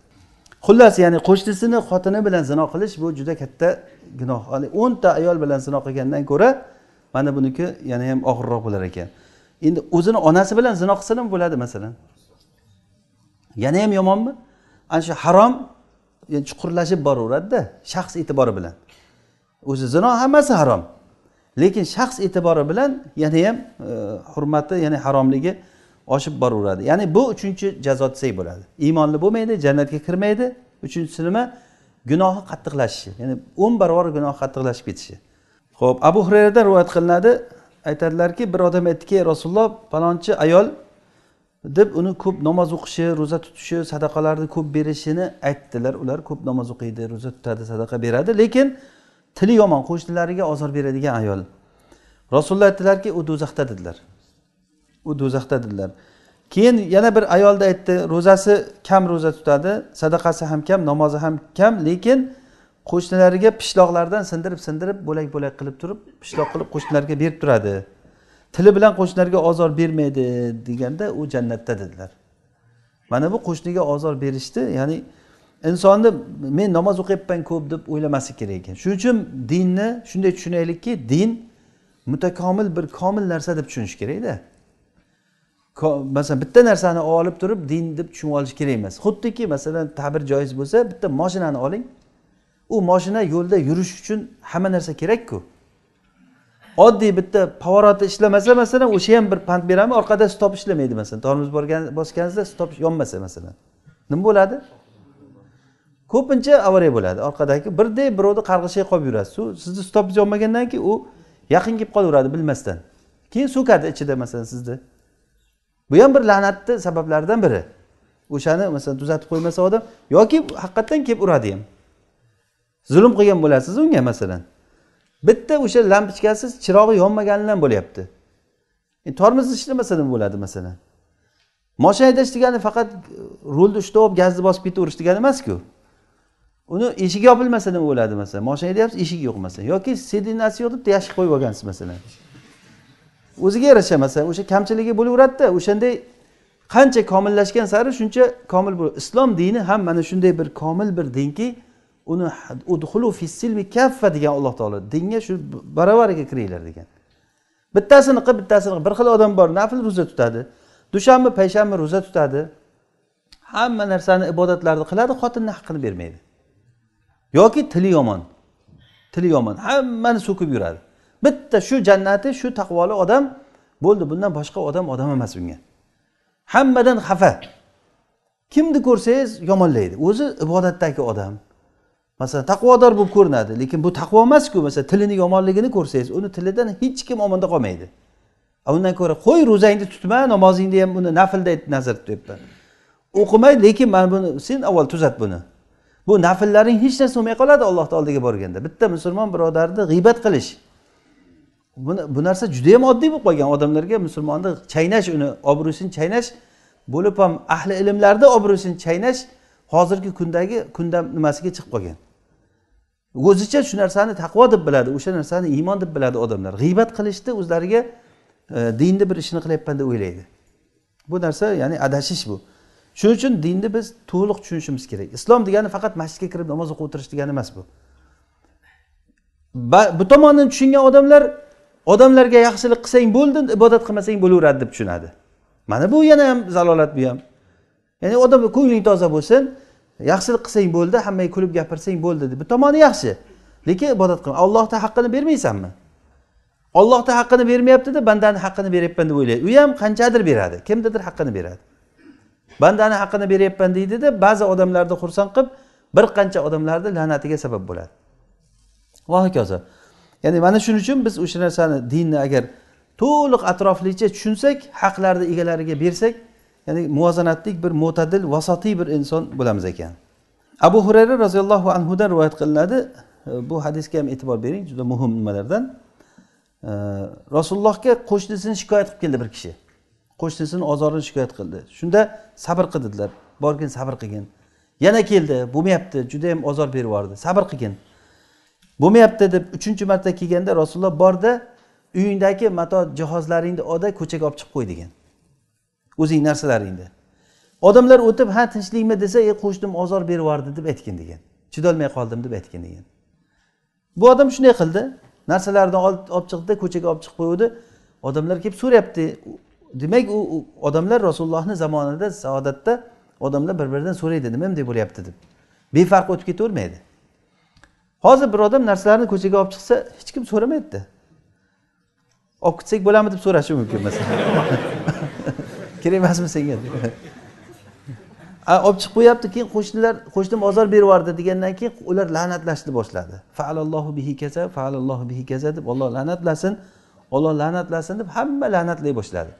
xullas ya'ni qo'shnisini xotini bilan zino qilish bu juda katta gunoh o'nta ayol bilan zino qilgandan ko'ra mana buniki yana ham og'irroq bo'lar ekan endi o'zini onasi bilan zino qilsa nima bo'ladi masalan yana ham yomonmi ana shu harom chuqurlashib boraveradida shaxs e'tibori bilan o'zi zino hammasi harom lekin shaxs e'tibori bilan yana ham e, hurmati ya'ni haromligi oshib boraveradi ya'ni bu uchinchi jazo desak bo'ladi iymonli bo'lmaydi jannatga kirmaydi uchinchisi nima gunohi qattiqlashishi ya'ni o'n barobar gunohi qattiqlashib ketishi ho'p abu xurayradan rivoyat qilinadi aytadilarki bir odam aytdiki rasululloh palonchi ayol deb uni ko'p namoz o'qishi ro'za tutishi sadaqalarni ko'p berishini aytdilar ular ko'p namoz o'qiydi ro'za tutadi sadaqa beradi lekin tili yomon qo'shnilariga ozor beradigan ayol rasululloh aytdilarki u do'zaxda dedilar u do'zaxda dedilar keyin yana bir ayolda aytdi ro'zasi kam ro'za tutadi sadaqasi ham kam namozi ham kam lekin qo'shnilariga pishloqlardan sindirib sindirib bo'lak bo'lak qilib turib pishloq qilib qo'shnilarga berib turadi tili bilan qo'shnilarga ozor bermaydi deganda u jannatda dedilar mana bu qo'shniga ozor berishdi ya'ni insonni men namoz o'qiyapman ko'p deb o'ylamaslik kerak ekan shuning uchun dinni shunday tushunaylikki din mutakomil bir komil narsa deb tushunish kerakda masalan bitta narsani olib turib din deb tushunib olish kerak emas xuddiki masalan ta'bir joiz bo'lsa bitta moshinani oling u moshina yo'lda yurish uchun hamma narsa kerakku oddiy bitta pavoroti ishlamasa masalan o'sha ham bir pand beradimi orqada stop ishlamaydi masalan tormoz bosganingizda stop yonmasa masalan nima bo'ladi ko'pincha avariya bo'ladi orqadagi birday birovni qarg'ishiga qolib yurasiz suv sizni stopingiz yonmagandan keyin u yaqin kelib qolaveradi bilmasdan keyin so'kadi ichida masalan sizni bu ham bir la'natni sabablaridan biri o'shani masalan tuzatib qo'ymasa odam yoki haqiqatdan kelib uradi ham zulm qilgan bo'lasiz unga masalan bitta o'sha lampochkasi chirog'i yonmaganidan bo'lyapti e, tormoz ishlamasa nima bo'ladi masalan moshina haydash degani faqat rulni ushlab gazni bosib ketaverish degani emasku uni eshigi yopilmasa nima bo'ladi masalan moshina deyapsiz eshigi yo'q masalan yoki sedinasi yo'q deb yashik qo'yib olgansiz masalan o'ziga yarasha masalan o'sha kamchiligi bo'laveradida o'shanday qancha komillashgan sari shuncha komil bo'ladi islom dini ham mana shunday bir komil bir dinki uni udhulu fissilmi kaffa degan alloh taolo dinga shu baravariga kiringlar degan bittasini qilib bittasini bir xil odam bor nafl ro'za tutadi dushanba payshanba ro'za tutadi hamma narsani ibodatlarni qiladi xotinni haqqini bermaydi yoki tili yomon tili yomon hammani so'kib yuradi bitta shu jannati shu taqvoli odam bo'ldi bundan boshqa odam odam emas unga hammadan xafa kimni ko'rsangiz yomonlaydi o'zi ibodatdagi odam masalan taqvodor bo'lib ko'rinadi lekin bu taqvo emasku masalan tilini yomonligini ko'rsangiz uni tilidan hech kim omonda qolmaydi undan ko'ra qo'y ro'zangni tutma namozingni ham uni naflda nazarda tutyapman o'qimay lekin mana buni sen avval tuzat buni bu nafllaring hech narsa bo'lmay qoladi ollohni oldiga borganda bitta musulmon birodarni g'iybat qilish buni bu narsa juda yam oddiy bo'lib qolgan odamlarga musulmonni chaynash uni obro'sini chaynash bo'lib ham ahli ilmlarni obro'sini chaynash hozirgi kundagi kundam nimasiga chiqib qolgan o'zicha shu narsani taqvo deb biladi o'sha narsani iymon deb biladi odamlar g'iybat qilishni o'zlariga e, dinni bir ishini qilyapman deb o'ylaydi bu narsa ya'ni adashish bu shuning uchun dinni biz to'liq tushunishimiz kerak islom degani faqat masjidga kirib namoz o'qib o'tirish degani emas bu bu tomondan tushungan odamlar odamlarga yaxshilik qilsang bo'ldi ibodat qilmasang bo'laveradi deb tushunadi mana bu yana ham zalolat bu ham ya'ni odam ko'ngling toza bo'lsin yaxshilik qilsang bo'ldi hammaga kulib gapirsang bo'ldi bu tomoni yaxshi lekin ibodat qilma allohni haqqini bermaysanmi ollohni haqqini bermayaptida bandani haqqini beryapman deb o'ylaydi u ham qanchadir beradi kimnidir haqqini beradi bandani haqqini beryapman deydida ba'zi odamlarni xursand qilib bir qancha odamlarni la'natiga sabab bo'ladi va hokazo ya'ni mana shuning uchun biz o'sha narsani dinni agar to'liq atroflicha tushunsak haqlarni egalariga bersak ya'ni muvozanatli bir mo'tadil vasotiy bir inson bo'lamiz ekan abu hurayra roziyallohu anhudan rivoyat qilinadi e, bu hadisga ham e'tibor bering juda muhim nimalardan e, rasulullohga qo'shnisini shikoyat qilib keldi bir kishi qo'shnisini ozorini shikoyat qildi shunda sabr qil dedilar borgin sabr qilgin yana keldi bo'lmayapti judayam ozor berib yubordi sabr qilgin bo'lmayapti deb uchinchi marta kelganda rasululloh borda uyingdagi mato jihozlaringni olda ko'chaga olib chiqib qo'y degan o'zing narsalaringni odamlar o'tib ha tinchlikmi desa e qo'shnim ozor berib yubordi deb aytgin degan chidolmay qoldim deb aytgin degan bu odam shunday qildi narsalarini olib chiqdi ko'chaga olib chiqib qo'yuvdi odamlar kelib so'rayapti demak u odamlar rasulullohni zamonida saodatda odamlar bir biridan so'raydi nima bunday bo'lyapti deb befarq o'tib ketavermaydi hozir bir odam narsalarni ko'chaga olib chiqsa hech kim so'ramaydida olib ketsak bo'ladimi deb so'rashi mumkin masalan *laughs* kerak emasmi senga *laughs* olib chiqib qo'yapti keyin qo'shnilar qo'shnim ozor berib yubordi degandan keyin ular la'natlashni boshladi faalallohu bihi kaza faalallohu bihi kaza deb olloh la'natlasin olloh la'natlasin deb hamma la'natlay boshladi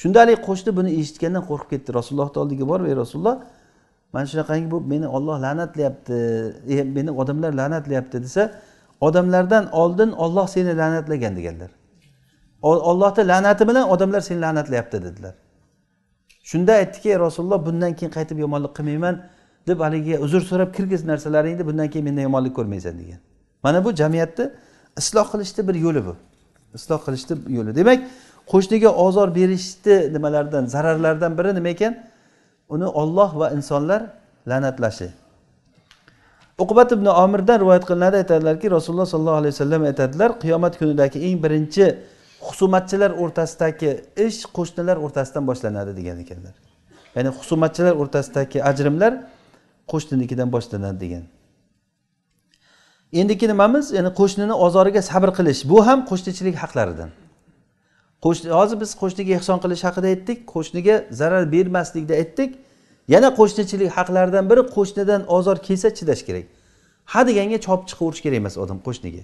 shunda haligi qo'shni buni eshitgandan qo'rqib ketdi rasulullohni oldiga borib ey rasululloh mana shunaqangi bo'lib meni olloh la'natlayapti e, meni odamlar la'natlayapti desa odamlardan oldin olloh seni la'natlagan deganlar ollohni la'nati bilan odamlar seni la'natlayapti dedilar shunda aytdiki rasululloh bundan keyin qaytib yomonlik qilmayman deb haligi uzr so'rab kirgiz narsalaringni bundan keyin mendan yomonlik ko'rmaysan degan mana bu jamiyatni isloh qilishni bir yo'li bu isloh qilishni yo'li demak qo'shniga ozor berishni nimalardan zararlardan biri nima ekan uni olloh va insonlar la'natlashi uqbat ibn omirdan rivoyat qilinadi aytadilarki rasululloh sollallohu alayhi vasallam aytadilar qiyomat kunidagi eng birinchi husumatchilar o'rtasidagi ish qo'shnilar o'rtasidan boshlanadi degan ekanlar ya'ni husumatchilar o'rtasidagi ajrimlar qo'shninikidan boshlanadi degan endiki nimamiz ya'ni qo'shnini ozoriga sabr qilish bu ham qo'shnichilik haqlaridan qo'shni hozir biz qo'shniga ehson qilish haqida aytdik qo'shniga zarar bermaslikni aytdik yana qo'shnichilik haqlaridan biri qo'shnidan ozor kelsa chidash kerak ha deganga chopib chiqaverish kerak emas odam qo'shniga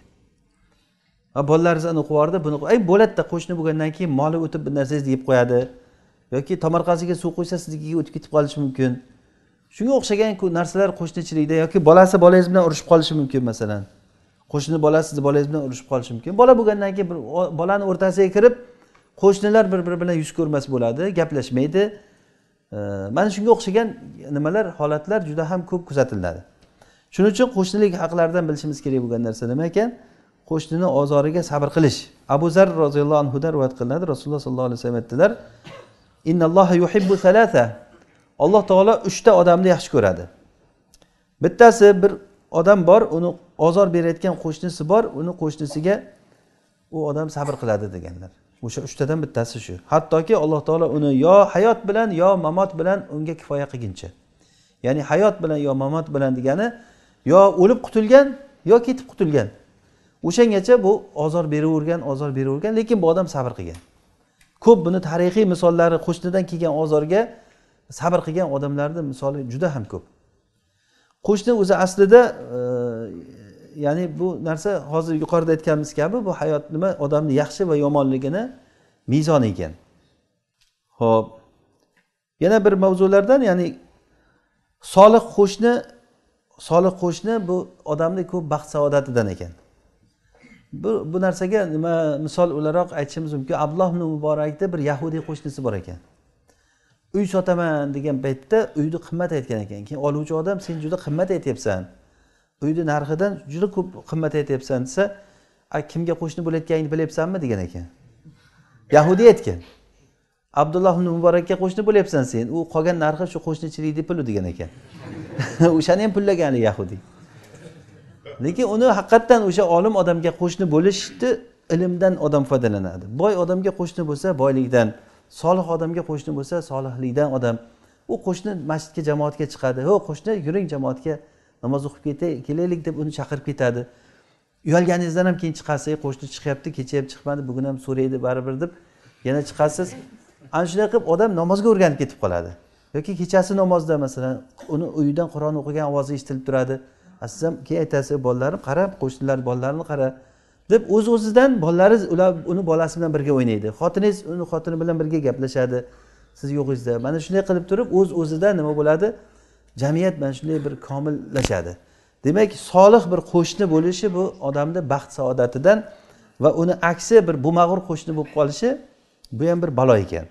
va bolalaringiz ani qilib yubordi buni ey bo'ladida qo'shni bo'lgandan keyin moli o'tib bir narsangizni yeb qo'yadi yoki tomorqasiga suv quysa siznikiga o'tib ketib qolishi mumkin shunga o'xshagan narsalar qo'shnichilikda yoki bolasi bolangiz bilan urushib qolishi mumkin masalan qo'shni bolasi sizni bolangiz bilan urushib qolishi mumkin bola bo'lgandan keyin bir bolani o'rtasiga kirib qo'shnilar bir biri bilan yuz ko'rmas bo'ladi gaplashmaydi mana shunga o'xshagan nimalar holatlar juda ham ko'p kuzatiladi shuning uchun qo'shnilik haqlaridan bilishimiz kerak bo'lgan narsa nima ekan qo'shnini ozoriga sabr qilish abu zar roziyallohu anhudan rivoyat qilinadi rasululloh sollallohu alayhi vasallam aytdilar innalloha yuhibbu salata alloh taolo uchta odamni yaxshi ko'radi bittasi bir odam bor uni ozor berayotgan qo'shnisi bor uni qo'shnisiga u odam sabr qiladi deganlar o'sha uchtadan bittasi shu hattoki alloh taolo uni yo hayot bilan yo mamot bilan unga kifoya qilguncha ya'ni hayot bilan yo mamot bilan degani yo o'lib qutulgan yo ketib qutulgan o'shangacha bu ozor beravergan ozor beravergan lekin bu odam sabr qilgan ko'p buni tarixiy misollari qo'shnidan kelgan ozorga sabr qilgan odamlarni misoli juda ham ko'p qo'shni o'zi aslida ya'ni bu narsa hozir yuqorida aytganimiz kabi bu hayot nima odamni yaxshi va yomonligini mezoni ekan ho'p yana bir mavzulardan ya'ni solih qo'shni solih qo'shni bu odamni ko'p baxt saodatidan ekan bu bu narsaga nima misol o'laroq aytishimiz mumkin abdulloh muborakni bir yahudiy qo'shnisi bor ekan uy sotaman degan paytda uyni qimmat aytgan ekan keyin oluvchi odam sen juda qimmat aytyapsan uyni narxidan juda ko'p qimmat aytyapsan desa a kimga qo'shni bo'layotganingni bilyapsanmi degan ekan yahudiy aytgan abdulloh ibn muborakka qo'shni bo'lyapsan sen u qolgan narxi shu qo'shnichilikni puli degan ekan *laughs* o'shani ham pullagan haligi yahudiy lekin uni haqiqatdan o'sha olim odamga qo'shni bo'lishni ilmdan odam foydalanadi boy odamga qo'shni bo'lsa boylikdan solih odamga qo'shni bo'lsa solihlikdan odam u qo'shni masjidga jamoatga chiqadi ho qo'shni yuring jamoatga namoz o'qib ketay kelaylik deb uni chaqirib ketadi uyalganingizdan ham keyin chiqasiz ey qo'shni chiqyapti kecha ham chiqmadi bugun ham so'raydi baribir deb yana chiqasiz ana shunday qilib odam namozga o'rganib ketib qoladi yoki kechasi namozda masalan uni uyidan qur'on o'qigan ovozi eshitilib turadi siz ham keyin aytasiz bolalarim qara qo'shnilar bolalarini qara deb o'z o'zidan bolalariz ular uni bolasi bilan birga o'ynaydi xotiningiz uni xotini bilan birga gaplashadi siz yo'g'ingizda mana shunday qilib turib o'z o'zidan nima bo'ladi jamiyat mana shunday bir komillashadi demak solih bir qo'shni bo'lishi bu odamni baxt saodatidan va uni aksi bir bumag'ur qo'shni bo'lib qolishi bu ham bir balo ekan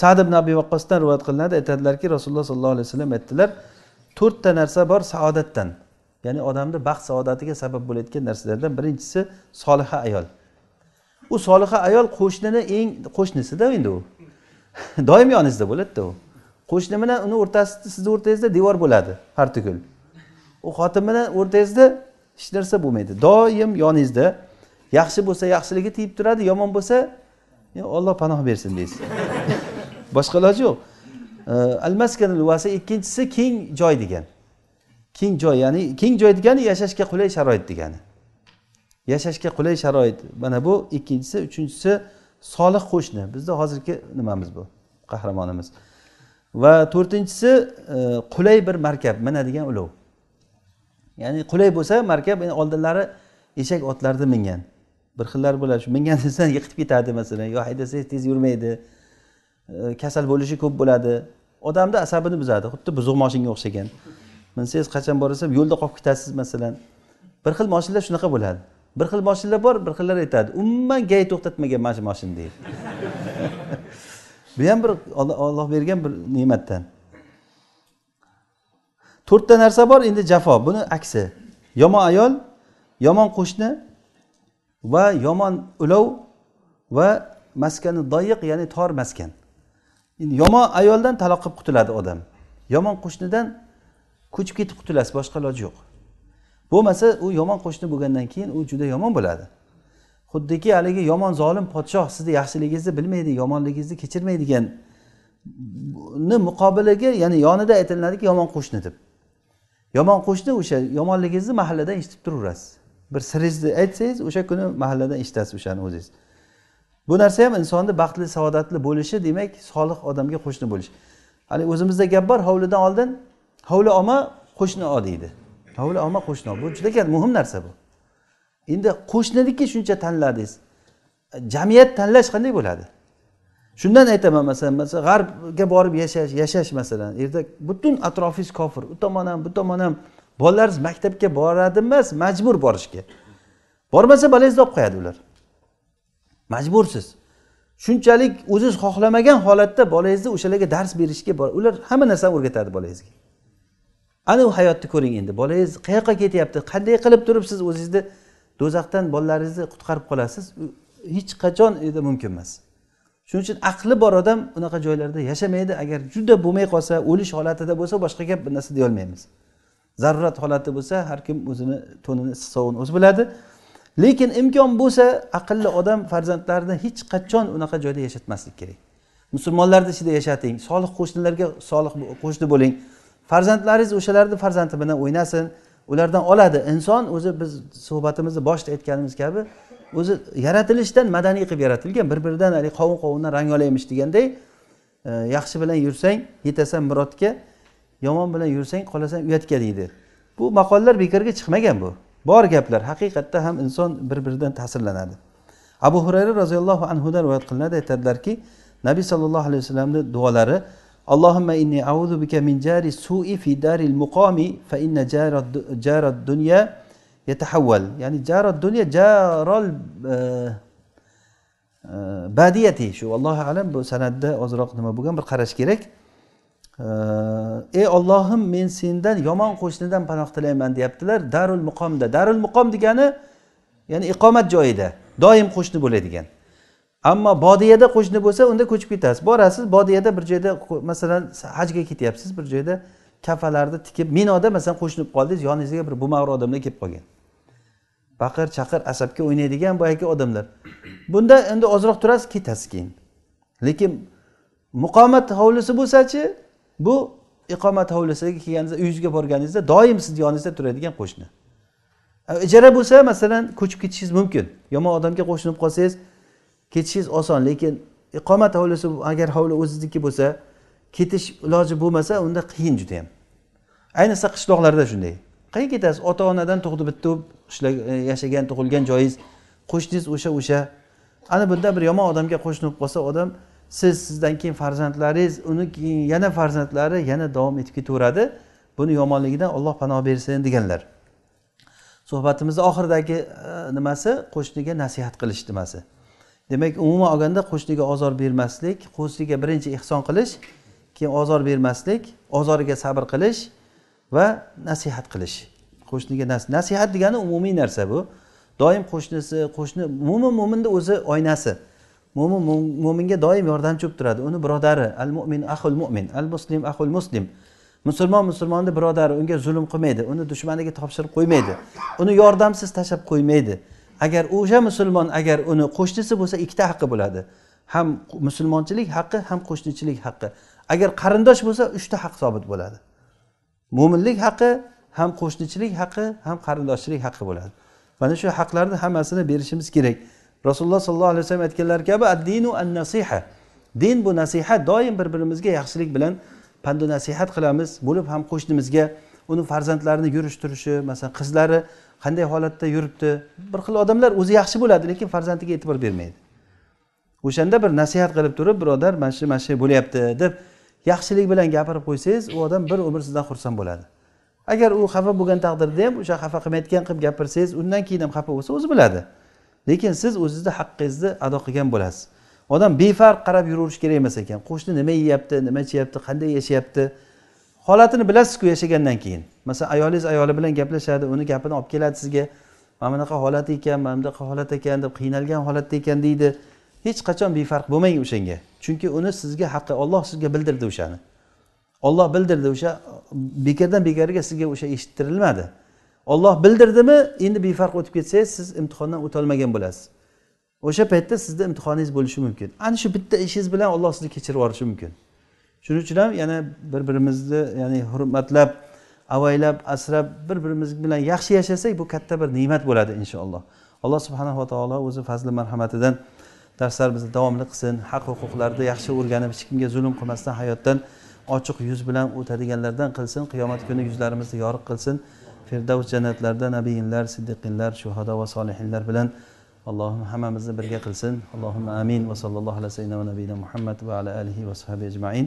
sad ibn abi vaqqosdan rivoyat qilinadi aytadilarki rasululloh sollallohu alayhi vasallam aytdilar to'rtta narsa bor saodatdan ya'ni odamni baxt saodatiga sabab bo'layotgan narsalardan birinchisi soliha ayol u soliha ayol qo'shnini eng qo'shnisida endi u *laughs* doim yoningizda bo'ladida u qo'shni bilan uni o'rtasida sizni o'rtangizda devor bo'ladi partugul u xotin bilan o'rtangizda hech narsa bo'lmaydi doim yoningizda yaxshi bo'lsa yaxshiligi tiyib turadi yomon bo'lsa olloh panoh bersin deysiz *laughs* boshqa iloji yo'q almaskan vasi ikkinchisi keng joy degan keng joy ya'ni keng joy degani yashashga qulay sharoit degani yashashga qulay sharoit mana bu ikkinchisi uchinchisi solih qo'shni bizni hozirgi nimamiz bu qahramonimiz va to'rtinchisi e, qulay bir markab minadigan ulov ya'ni qulay bo'lsa markab oldinlari eshak otlarda mingan bir xillar bo'ladi shu mingan *laughs* desa yiqitib ketadi masalan yo haydasangiz tez yurmaydi e, kasal bo'lishi ko'p bo'ladi odamni asabini buzadi xuddi buzuq moshinga o'xshagan minsangiz qachon borasiz yo'lda qolib ketasiz masalan bir xil moshinlar shunaqa bo'ladi bir xil moshinlar bor bir xillar aytadi umuman gay to'xtatmagan mana shu moshina deydi *laughs* bu ham bir olloh bergan bir ne'matdan to'rtta narsa bor endi jafo buni aksi yomon ayol yomon qo'shni va yomon ulov va maskani doyiq ya'ni tor maskan endi yomon ayoldan taloq qilib qutuladi odam yomon qo'shnidan ko'chib ketib qutulasiz boshqa iloji yo'q bo'lmasa u yomon qo'shni bo'lgandan keyin u juda yomon bo'ladi xuddiki haligi yomon zolim podshoh sizni yaxshiligingizni bilmaydi yomonligingizni kechirmaydigan ni muqobiliga ya'ni yonida aytilinadiki yomon qo'shni deb yomon qo'shni o'sha yomonligingizni mahalladan eshitib turaverasiz bir siringizni aytsangiz o'sha kuni mahalladan eshitasiz o'shani o'zingiz bu narsa ham insonni baxtli saodatli bo'lishi demak solih odamga qo'shni bo'lish hali o'zimizda gap bor hovlidan oldin hovli olma qo'shni ol deydi hovli olma qo'shni ol bu juda katta muhim narsa bu endi qo'shnidiki shuncha tanladingiz jamiyat tanlash qanday bo'ladi shundan aytaman masalan masalan g'arbga borib yashash yashash masalan erda butun atrofingiz kofir u tomon ham bu tomon ham bolalaringiz maktabga boradi emas majbur borishga bormasa bolangizni olib qo'yadi ular majbursiz shunchalik o'ziz xohlamagan holatda bolangizni o'shalarga dars berishga bor ular hamma narsani o'rgatadi bolangizga ana u hayotni ko'ring endi bolangiz qayoqqa ketyapti qanday qilib turib siz o'zingizni do'zaxdan bolalaringizni qutqarib qolasiz hech qachon edi mumkin emas shuning uchun aqli bor odam unaqa joylarda yashamaydi agar juda bo'lmay qolsa o'lish holatida bo'lsa boshqa gap bir narsa deyolmaymiz zarurat holati bo'lsa har kim o'zini to'nini issiq sovuqni o'zi biladi lekin imkon bo'lsa aqlli odam farzandlarini hech qachon unaqa joyda yashatmaslik kerak musulmonlarni ichida yashating solih qo'shnilarga solih qo'shni bo'ling farzandlaringiz o'shalarni farzandi bilan o'ynasin ulardan oladi inson o'zi biz suhbatimizni boshida aytganimiz kabi o'zi yaratilishdan madaniy qilib yaratilgan bir biridan haligi qovun qovundan rang olaymish deganday e, yaxshi bilan yursang yetasan murodga yomon bilan yursang qolasan uyatga deydi bu maqollar bekorga chiqmagan bu bor gaplar haqiqatda ham inson bir biridan ta'sirlanadi abu hurayra roziyallohu anhudan rivoyat qilinadi aytadilarki nabiy sollallohu alayhi vasallamni duolari اللهم إني أعوذ بك من جار السوء في دار المقام فإن جار جار الدنيا يتحول يعني جار الدنيا جار badiyati shu allohu alam bu san'atda ozroq nima bo'lgan bir qarash kerak e, ey ollohim men sendan yomon qo'shnidan panoh tilayman deyaptilar darul muqomda darul muqom degani ya'ni iqomat joyida doim qo'shni bo'ladigan ammo bodiyada qo'shni bo'lsa unda ko'chib ketasiz borasiz bodiyada bir joyda masalan hajga ketyapsiz bir joyda kafalarni tikib minoda masalan qo'shnib qoldingiz yoningizga bir bumag'ri odamlar kelib qolgan baqir chaqir asabga o'ynaydigan boyagi odamlar bunda endi ozroq turasiz ketasiz keyin lekin muqomat hovlisi bo'lsachi bu iqomat hovlisiga kelganingizda uyingizga borganingizda doim sizni yoningizda turadigan qo'shni ijara bo'lsa masalan ko'chib ketishingiz mumkin yomon odamga qo'shnib qolsangiz ketishingiz oson lekin iqomat hovlisi agar hovli o'zizniki bo'lsa ketish iloji bo'lmasa unda qiyin juda yam ayniqsa qishloqlarda shunday qayerga ketasiz ota onadan tug'di bitta qishloq e, yashagan tug'ilgan joyingiz qo'shningiz o'sha o'sha ana bunda bir yomon odamga qo'shni bo'lib qolsa odam siz sizdan keyin farzandlaringiz uni keyin yana farzandlari yana davom etib ketaveradi buni yomonligidan olloh panoh bersin deganlar suhbatimizni oxiridagi e, nimasi qo'shniga nasihat qilish nimasi demak umuman olganda qo'shniga ozor bermaslik qo'shniga birinchi ehson qilish keyin ozor bermaslik ozoriga sabr qilish va nasihat qilish qo'shniga nas nasihat degani umumiy narsa bu doim qo'shnisi qo'shni mo'min mo'minni o'zi oynasi mo'min mo'minga doim yordamchi bo'lib turadi uni birodari al mo'min ahul mo'min al muslim ahul muslim musulmon musulmonni birodari unga zulm qilmaydi uni dushmaniga topshirib qo'ymaydi uni yordamsiz tashlab qo'ymaydi agar o'sha musulmon agar uni qo'shnisi bo'lsa ikkita haqqi bo'ladi ham musulmonchilik haqqi ham qo'shnichilik haqqi agar qarindosh bo'lsa uchta haq sobit bo'ladi mo'minlik haqqi ham qo'shnichilik haqqi ham qarindoshchilik haqqi bo'ladi mana shu haqlarni hammasini berishimiz kerak rasululloh sollallohu alayhi vasallam aytganlari kabi addinu an nasiha din bu nasihat doim bir birimizga yaxshilik bilan pandu nasihat qilamiz bo'lib ham qo'shnimizga uni farzandlarini yurish turishi masalan qizlari qanday holatda yuribdi bir xil odamlar o'zi yaxshi bo'ladi lekin farzandiga e'tibor bermaydi o'shanda bir nasihat qilib turib birodar mana shu mana shu bo'lyapti deb yaxshilik bilan gapirib qo'ysangiz u odam bir umr sizdan xursand bo'ladi agar u xafa bo'lgan taqdirda ham o'sha xafa qilmayotgan qilib gapirsangiz undan keyin ham xafa bo'lsa o'zi biladi lekin siz o'zizni haqqingizni ado qilgan bo'lasiz odam befarq qarab yuraverish kerak emas ekan qo'shni nima yeyapti nima ichyapti qanday yashayapti holatini bilasizku yashagandan keyin masalan ayolingiz ayoli bilan gaplashadi uni gapini olib keladi sizga mana bunaqa holat ekan mana bunaqa holat ekan deb qiynalgan holatda ekan deydi hech qachon befarq bo'lmang o'shanga chunki uni sizga haqqi olloh sizga bildirdi o'shani olloh bildirdi o'sha bekordan bekoriga sizga o'sha eshittirilmadi olloh bildirdimi endi befarq o'tib ketsangiz siz imtihondan o'tolmagan bo'lasiz o'sha paytda sizni imtihoningiz bo'lishi mumkin ana shu bitta ishingiz bilan olloh sizni kechirib yuborishi mumkin shuning uchun ham yana bir birimizni ya'ni hurmatlab avaylab asrab bir birimiz bilan yaxshi yashasak bu katta bir ne'mat bo'ladi inshaalloh alloh va taolo o'zi fazli marhamatidan darslarimizni davomli qilsin haq huquqlarni yaxshi o'rganib hech kimga zulm qilmasdan hayotdan ochiq yuz bilan o'tadiganlardan qilsin qiyomat kuni yuzlarimizni yoriq qilsin firdavs jannatlarida nabiyinlar siddiqinlar shuhado va solihinlar bilan allohim hammamizni birga qilsin allohim amin va sallallohu alayhi va nabiyina muhammad va ala alihi va sahbihi ajmain